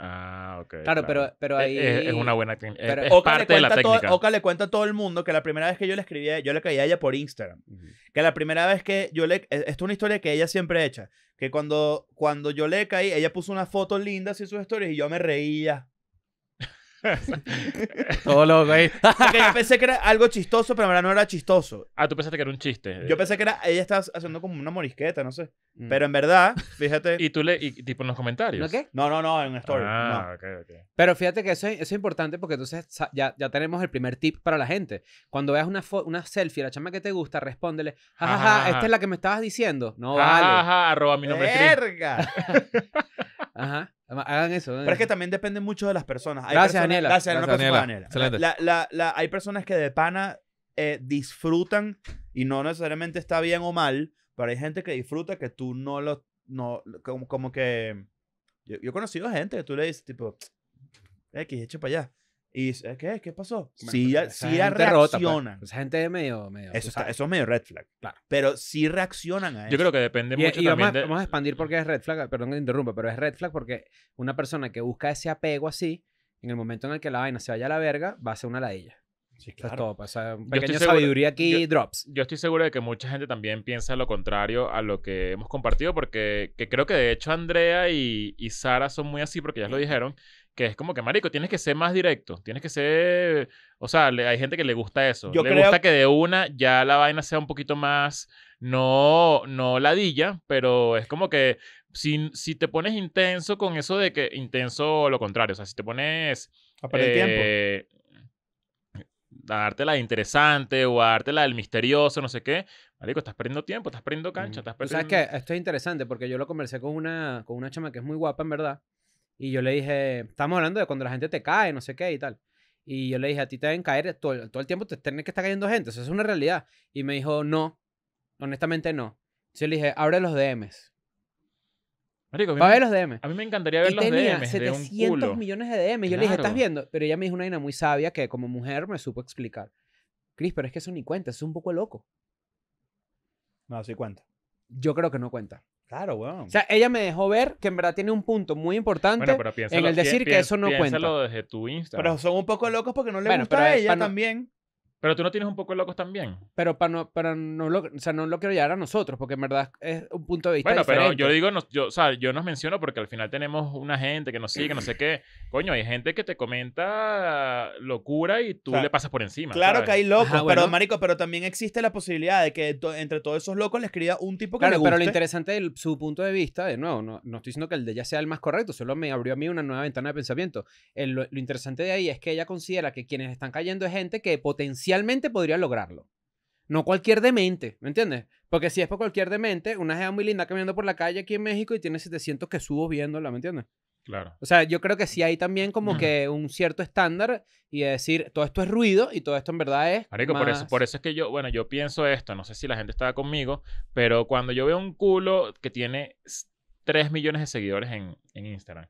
Ah, ok. Claro, Pero, pero ahí. E, e, es, una buena e, Es parte de la técnica. Oka le cuenta a todo el mundo que la primera vez que yo le escribía, yo le caía a ella por Instagram. Que la primera vez que yo le. Esto es una historia que ella siempre echa. Que cuando, cuando yo le caí, ella puso una foto linda así sus historias y yo me reía. Todo loco ahí Porque yo pensé que era algo chistoso, pero ahora no era chistoso. Ah, tú pensaste que era un chiste. Yo pensé que era ella estaba haciendo como una morisqueta, no sé. Mm. Pero en verdad, fíjate. y tú le, y, tipo en los comentarios. ¿Lo No, no, no, en story. Ah, okay, Pero fíjate que eso es, eso es importante porque entonces ya, ya, tenemos el primer tip para la gente. Cuando veas una, una selfie, la chama que te gusta, respóndele, jajaja, esta es la que me estabas diciendo. No vale. Ajá, arroba mi nombre. Verga. Ajá. Hagan eso. Pero es que también depende mucho de las personas. Hay gracias, personas, Daniela. Gracias, La, la, la, hay personas que de pana eh, disfrutan y no necesariamente está bien o mal, pero hay gente que disfruta que tú no lo. No, como, que. Yo, he conocido gente que tú le dices, tipo, X, hecho para allá. Y ¿qué? ¿Qué pasó? Sí, si pues. esa gente es medio. eso, es medio red flag. Claro. Pero sí reaccionan a eso. Yo creo que depende mucho también. Vamos, vamos a expandir porque es red flag. Perdón que interrumpa, pero es red flag porque una persona que busca ese apego así, en el momento en el que la vaina se vaya a la verga, va a ser una ladilla. Sí, claro. Todo, pues, o sabiduría aquí, drops. Yo estoy seguro de que mucha gente también piensa lo contrario a lo que hemos compartido, porque que creo que de hecho Andrea y, y Sara son muy así, porque ya lo dijeron, que es como que, marico, tienes que ser más directo, tienes que ser, o sea, hay gente que le gusta eso, Yo le creo... gusta que de una ya la vaina sea un poquito más, no, no ladilla, pero es como que si, si te pones intenso con eso de que, intenso lo contrario, o sea, si te pones... Eh, a perder tiempo. darte la interesante o a darte la del misterioso, no sé qué. Marico, estás perdiendo tiempo, estás perdiendo cancha, mm, estás perdiendo... ¿Sabes qué? Esto es interesante porque yo lo conversé con una, con una chama que es muy guapa, en verdad y yo le dije, estamos hablando de cuando la gente te cae, no sé qué y tal. Y yo le dije, a ti te deben caer todo, el tiempo, te tienen que estar cayendo gente, eso es una realidad. Y me dijo, no, honestamente no. Entonces yo le dije, abre los DMs. a ver los DMs A mí me encantaría ver los DMs. 700 millones de DMs Yo le dije, ¿estás viendo? Pero ella me dijo una vaina muy sabia que como mujer me supo explicar. Cris, pero es que eso ni cuenta, eso es un poco loco. No, sí cuenta. Yo creo que no cuenta. Claro, weón. O sea, ella me dejó ver que en verdad tiene un punto muy importante en el decir que eso no cuenta. Pero son un poco locos porque no le gusta a ella también. Pero tú no tienes un poco de locos también. Pero para no, para no lo, o sea, no lo quiero llevar a nosotros, porque en verdad es un punto de vista. Bueno, pero yo digo, yo, o sea, yo nos menciono porque al final tenemos una gente que nos sigue, no sé qué. Coño, hay gente que te comenta locura y tú le pasas por encima. Claro que hay locos, pero marico, pero también existe la posibilidad de que entre todos esos locos le escriba un tipo que claro, Pero lo interesante de su punto de vista, de nuevo, no, no, estoy diciendo que el de ella sea el más correcto, solo me abrió a mí una nueva ventana de pensamiento. El, lo, lo interesante de ahí es que ella considera que quienes están cayendo es gente que potencialmente potencialmente podría lograrlo. No cualquier demente, ¿me entiendes? Porque si es por cualquier demente, una gente muy linda caminando por la calle aquí en México y tiene 700 que subo viéndola, ¿me entiendes? Claro. O sea, yo creo que sí hay también como mm. que un cierto estándar y decir, todo esto es ruido y todo esto en verdad es. por, eso, por eso es que yo, bueno, yo pienso esto, no sé si la gente estaba conmigo, pero cuando yo veo un culo que tiene 3 millones de seguidores en, en Instagram.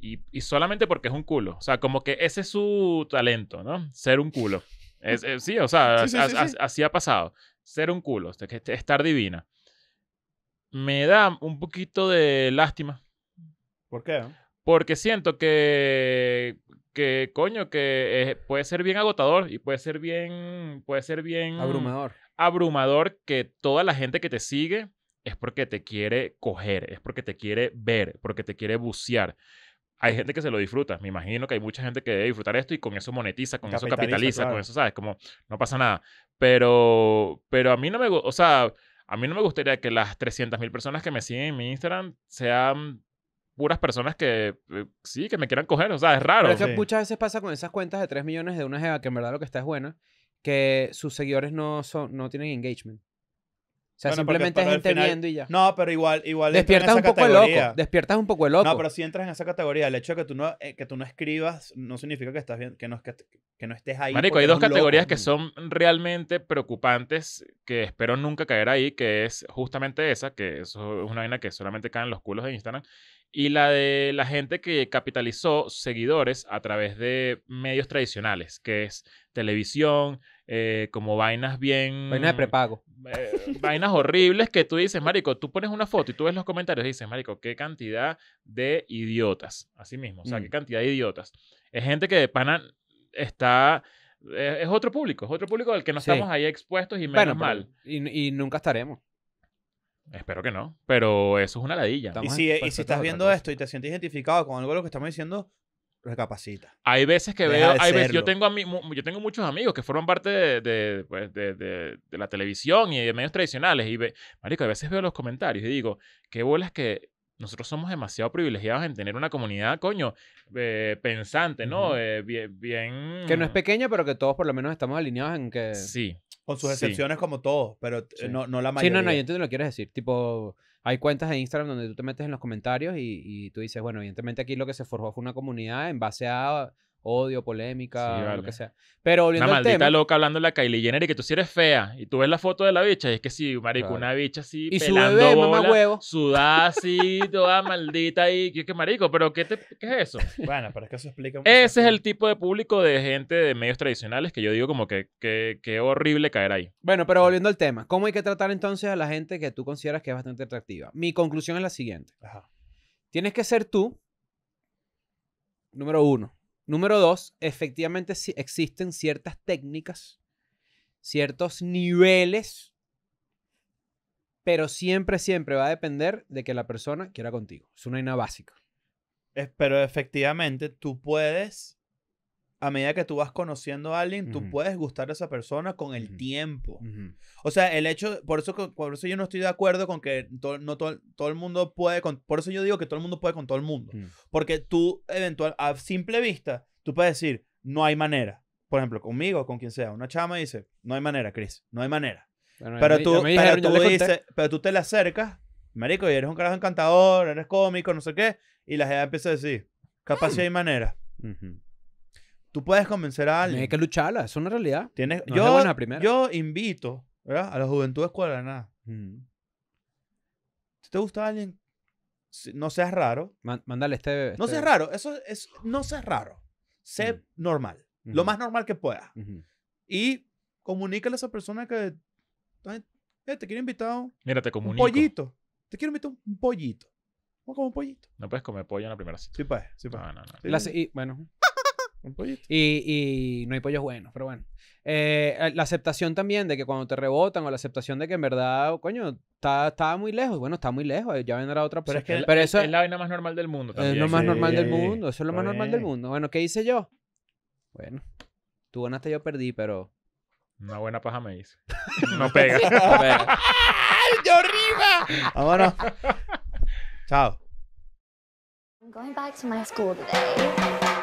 y, y, solamente porque es un culo. O sea, como que ese es su talento, ¿no? Ser un culo. Eh, sí, o sea, así ha pasado. Ser un culo, este, estar divina. Me da un poquito de lástima. ¿Por qué? Porque siento que, que coño, que eh, puede ser bien agotador y puede ser bien, puede ser bien... Abrumador. Abrumador que toda la gente que te sigue es porque te quiere coger, es porque te quiere ver, porque te quiere bucear hay gente que se lo disfruta. Me imagino que hay mucha gente que debe disfrutar esto y con eso monetiza, con eso capitaliza, con eso, ¿sabes? Como no pasa nada. Pero, pero a mí no me, o sea, a mí no me gustaría que las 300.000 personas que me siguen en mi Instagram sean puras personas que eh, sí, que me quieran coger. O sea, es raro. Pero eso muchas veces pasa con esas cuentas de 3 millones de una jeva que en verdad lo que está es buena, que sus seguidores no, son, no tienen engagement sea, simplemente es entendiendo y ya. No, pero igual, igual despiertas un poco el loco, despiertas un poco el loco. No, pero si entras en esa categoría, el hecho de que tú no eh, que tú no escribas no significa que estás bien, que no, estés ahí. Marico, hay dos categorías que son realmente preocupantes que espero nunca caer ahí, que es justamente esa, que eso es una vaina que solamente caen los culos de Instagram y la de la gente que capitalizó seguidores a través de medios tradicionales, que es televisión, eh, como vainas bien... Vainas de prepago. Eh, vainas horribles que tú dices, marico, tú pones una foto y tú ves los comentarios y dices, marico, qué cantidad de idiotas. Así mismo, o sea, qué mm. cantidad de idiotas. Es gente que de pana está eh, es otro público, es otro público del que no estamos ahí expuestos y menos mal. Y, nunca estaremos. Espero que no, pero eso es una ladilla. y si, estás viendo esto y te sientes identificado con algo de lo que estamos diciendo, recapacita. Hay veces que veo, hay veces, yo, tengo a yo tengo muchos amigos que forman parte de, pues, de, de, la televisión y de medios tradicionales y marico, a veces veo los comentarios y digo, qué bolas que nosotros somos demasiado privilegiados en tener una comunidad, coño, eh, pensante, ¿no? Eh, bien, bien, Que no es pequeña, pero que todos por lo menos estamos alineados en que... Sí. Con sus excepciones como todos, pero eh, no, no la mayoría. Sí, no, no, yo entiendo lo que quieres decir. Tipo, hay cuentas de Instagram donde tú te metes en los comentarios y, y tú dices, bueno, evidentemente aquí lo que se forjó fue una comunidad en base a odio, polémica, lo que sea. Pero volviendo una maldita loca hablando de la Kylie Jenner y que tú sí eres fea y tú ves la foto de la bicha y es que sí, marico, una bicha así y pelando bola, huevo. sudada así, toda maldita y que marico, pero qué, es eso? Bueno, pero es que eso explica Ese es el tipo de público de gente de medios tradicionales que yo digo como que que horrible caer ahí. Bueno, pero volviendo al tema, ¿cómo hay que tratar entonces a la gente que tú consideras que es bastante atractiva? Mi conclusión es la siguiente. Tienes que ser tú número uno Número dos, efectivamente existen ciertas técnicas, ciertos niveles, pero siempre, siempre va a depender de que la persona quiera contigo. Es una idea básica. pero efectivamente tú puedes a medida que tú vas conociendo a alguien, tú puedes gustar a esa persona con el tiempo. O sea, el hecho, por eso, por eso yo no estoy de acuerdo con que no todo el mundo puede con, por eso yo digo que todo el mundo puede con todo el mundo. Mm. Porque tú, eventual, a simple vista, tú puedes decir, no hay manera. Por ejemplo, conmigo, con quien sea, una chama dice, no hay manera, Chris, no hay manera. pero, tú, pero, tú dices, pero tú te la acercas, marico, y eres un carajo encantador, eres cómico, no sé qué, y la gente empieza a decir, capaz si mm. hay manera. Tú puedes convencer a alguien. Hay que lucharla, es una realidad. yo, yo invito a la juventud escolar. Mm. Si te gusta alguien, no seas raro. mandale mándale este, bebé. No este seas raro, eso es. No seas raro. Sé mm. normal. Lo más normal que puedas. Y comunícale a esa persona que. Eh, te quiero invitar. Un, Mira, te Un pollito. Te quiero invitar un pollito. Vamos a comer un pollito. No puedes comer pollo en la primera cita. Sí, puedes. Pues. No, no, y, bueno. Y, y no hay pollos buenos, pero bueno. Eh, la aceptación también de que cuando te rebotan o la aceptación de que en verdad, coño, estaba muy lejos. Bueno, está muy lejos, ya vendrá otra Pero, es, que pero eso es la vaina más normal del mundo. Es lo más normal del mundo, eso es lo más normal del pues. mundo. Bueno, ¿qué hice yo? Bueno, tú ganaste, yo perdí, pero... Una buena paja me hice. No pega. ¡Yo arriba! Vámonos. Chao. I'm going back to my school today.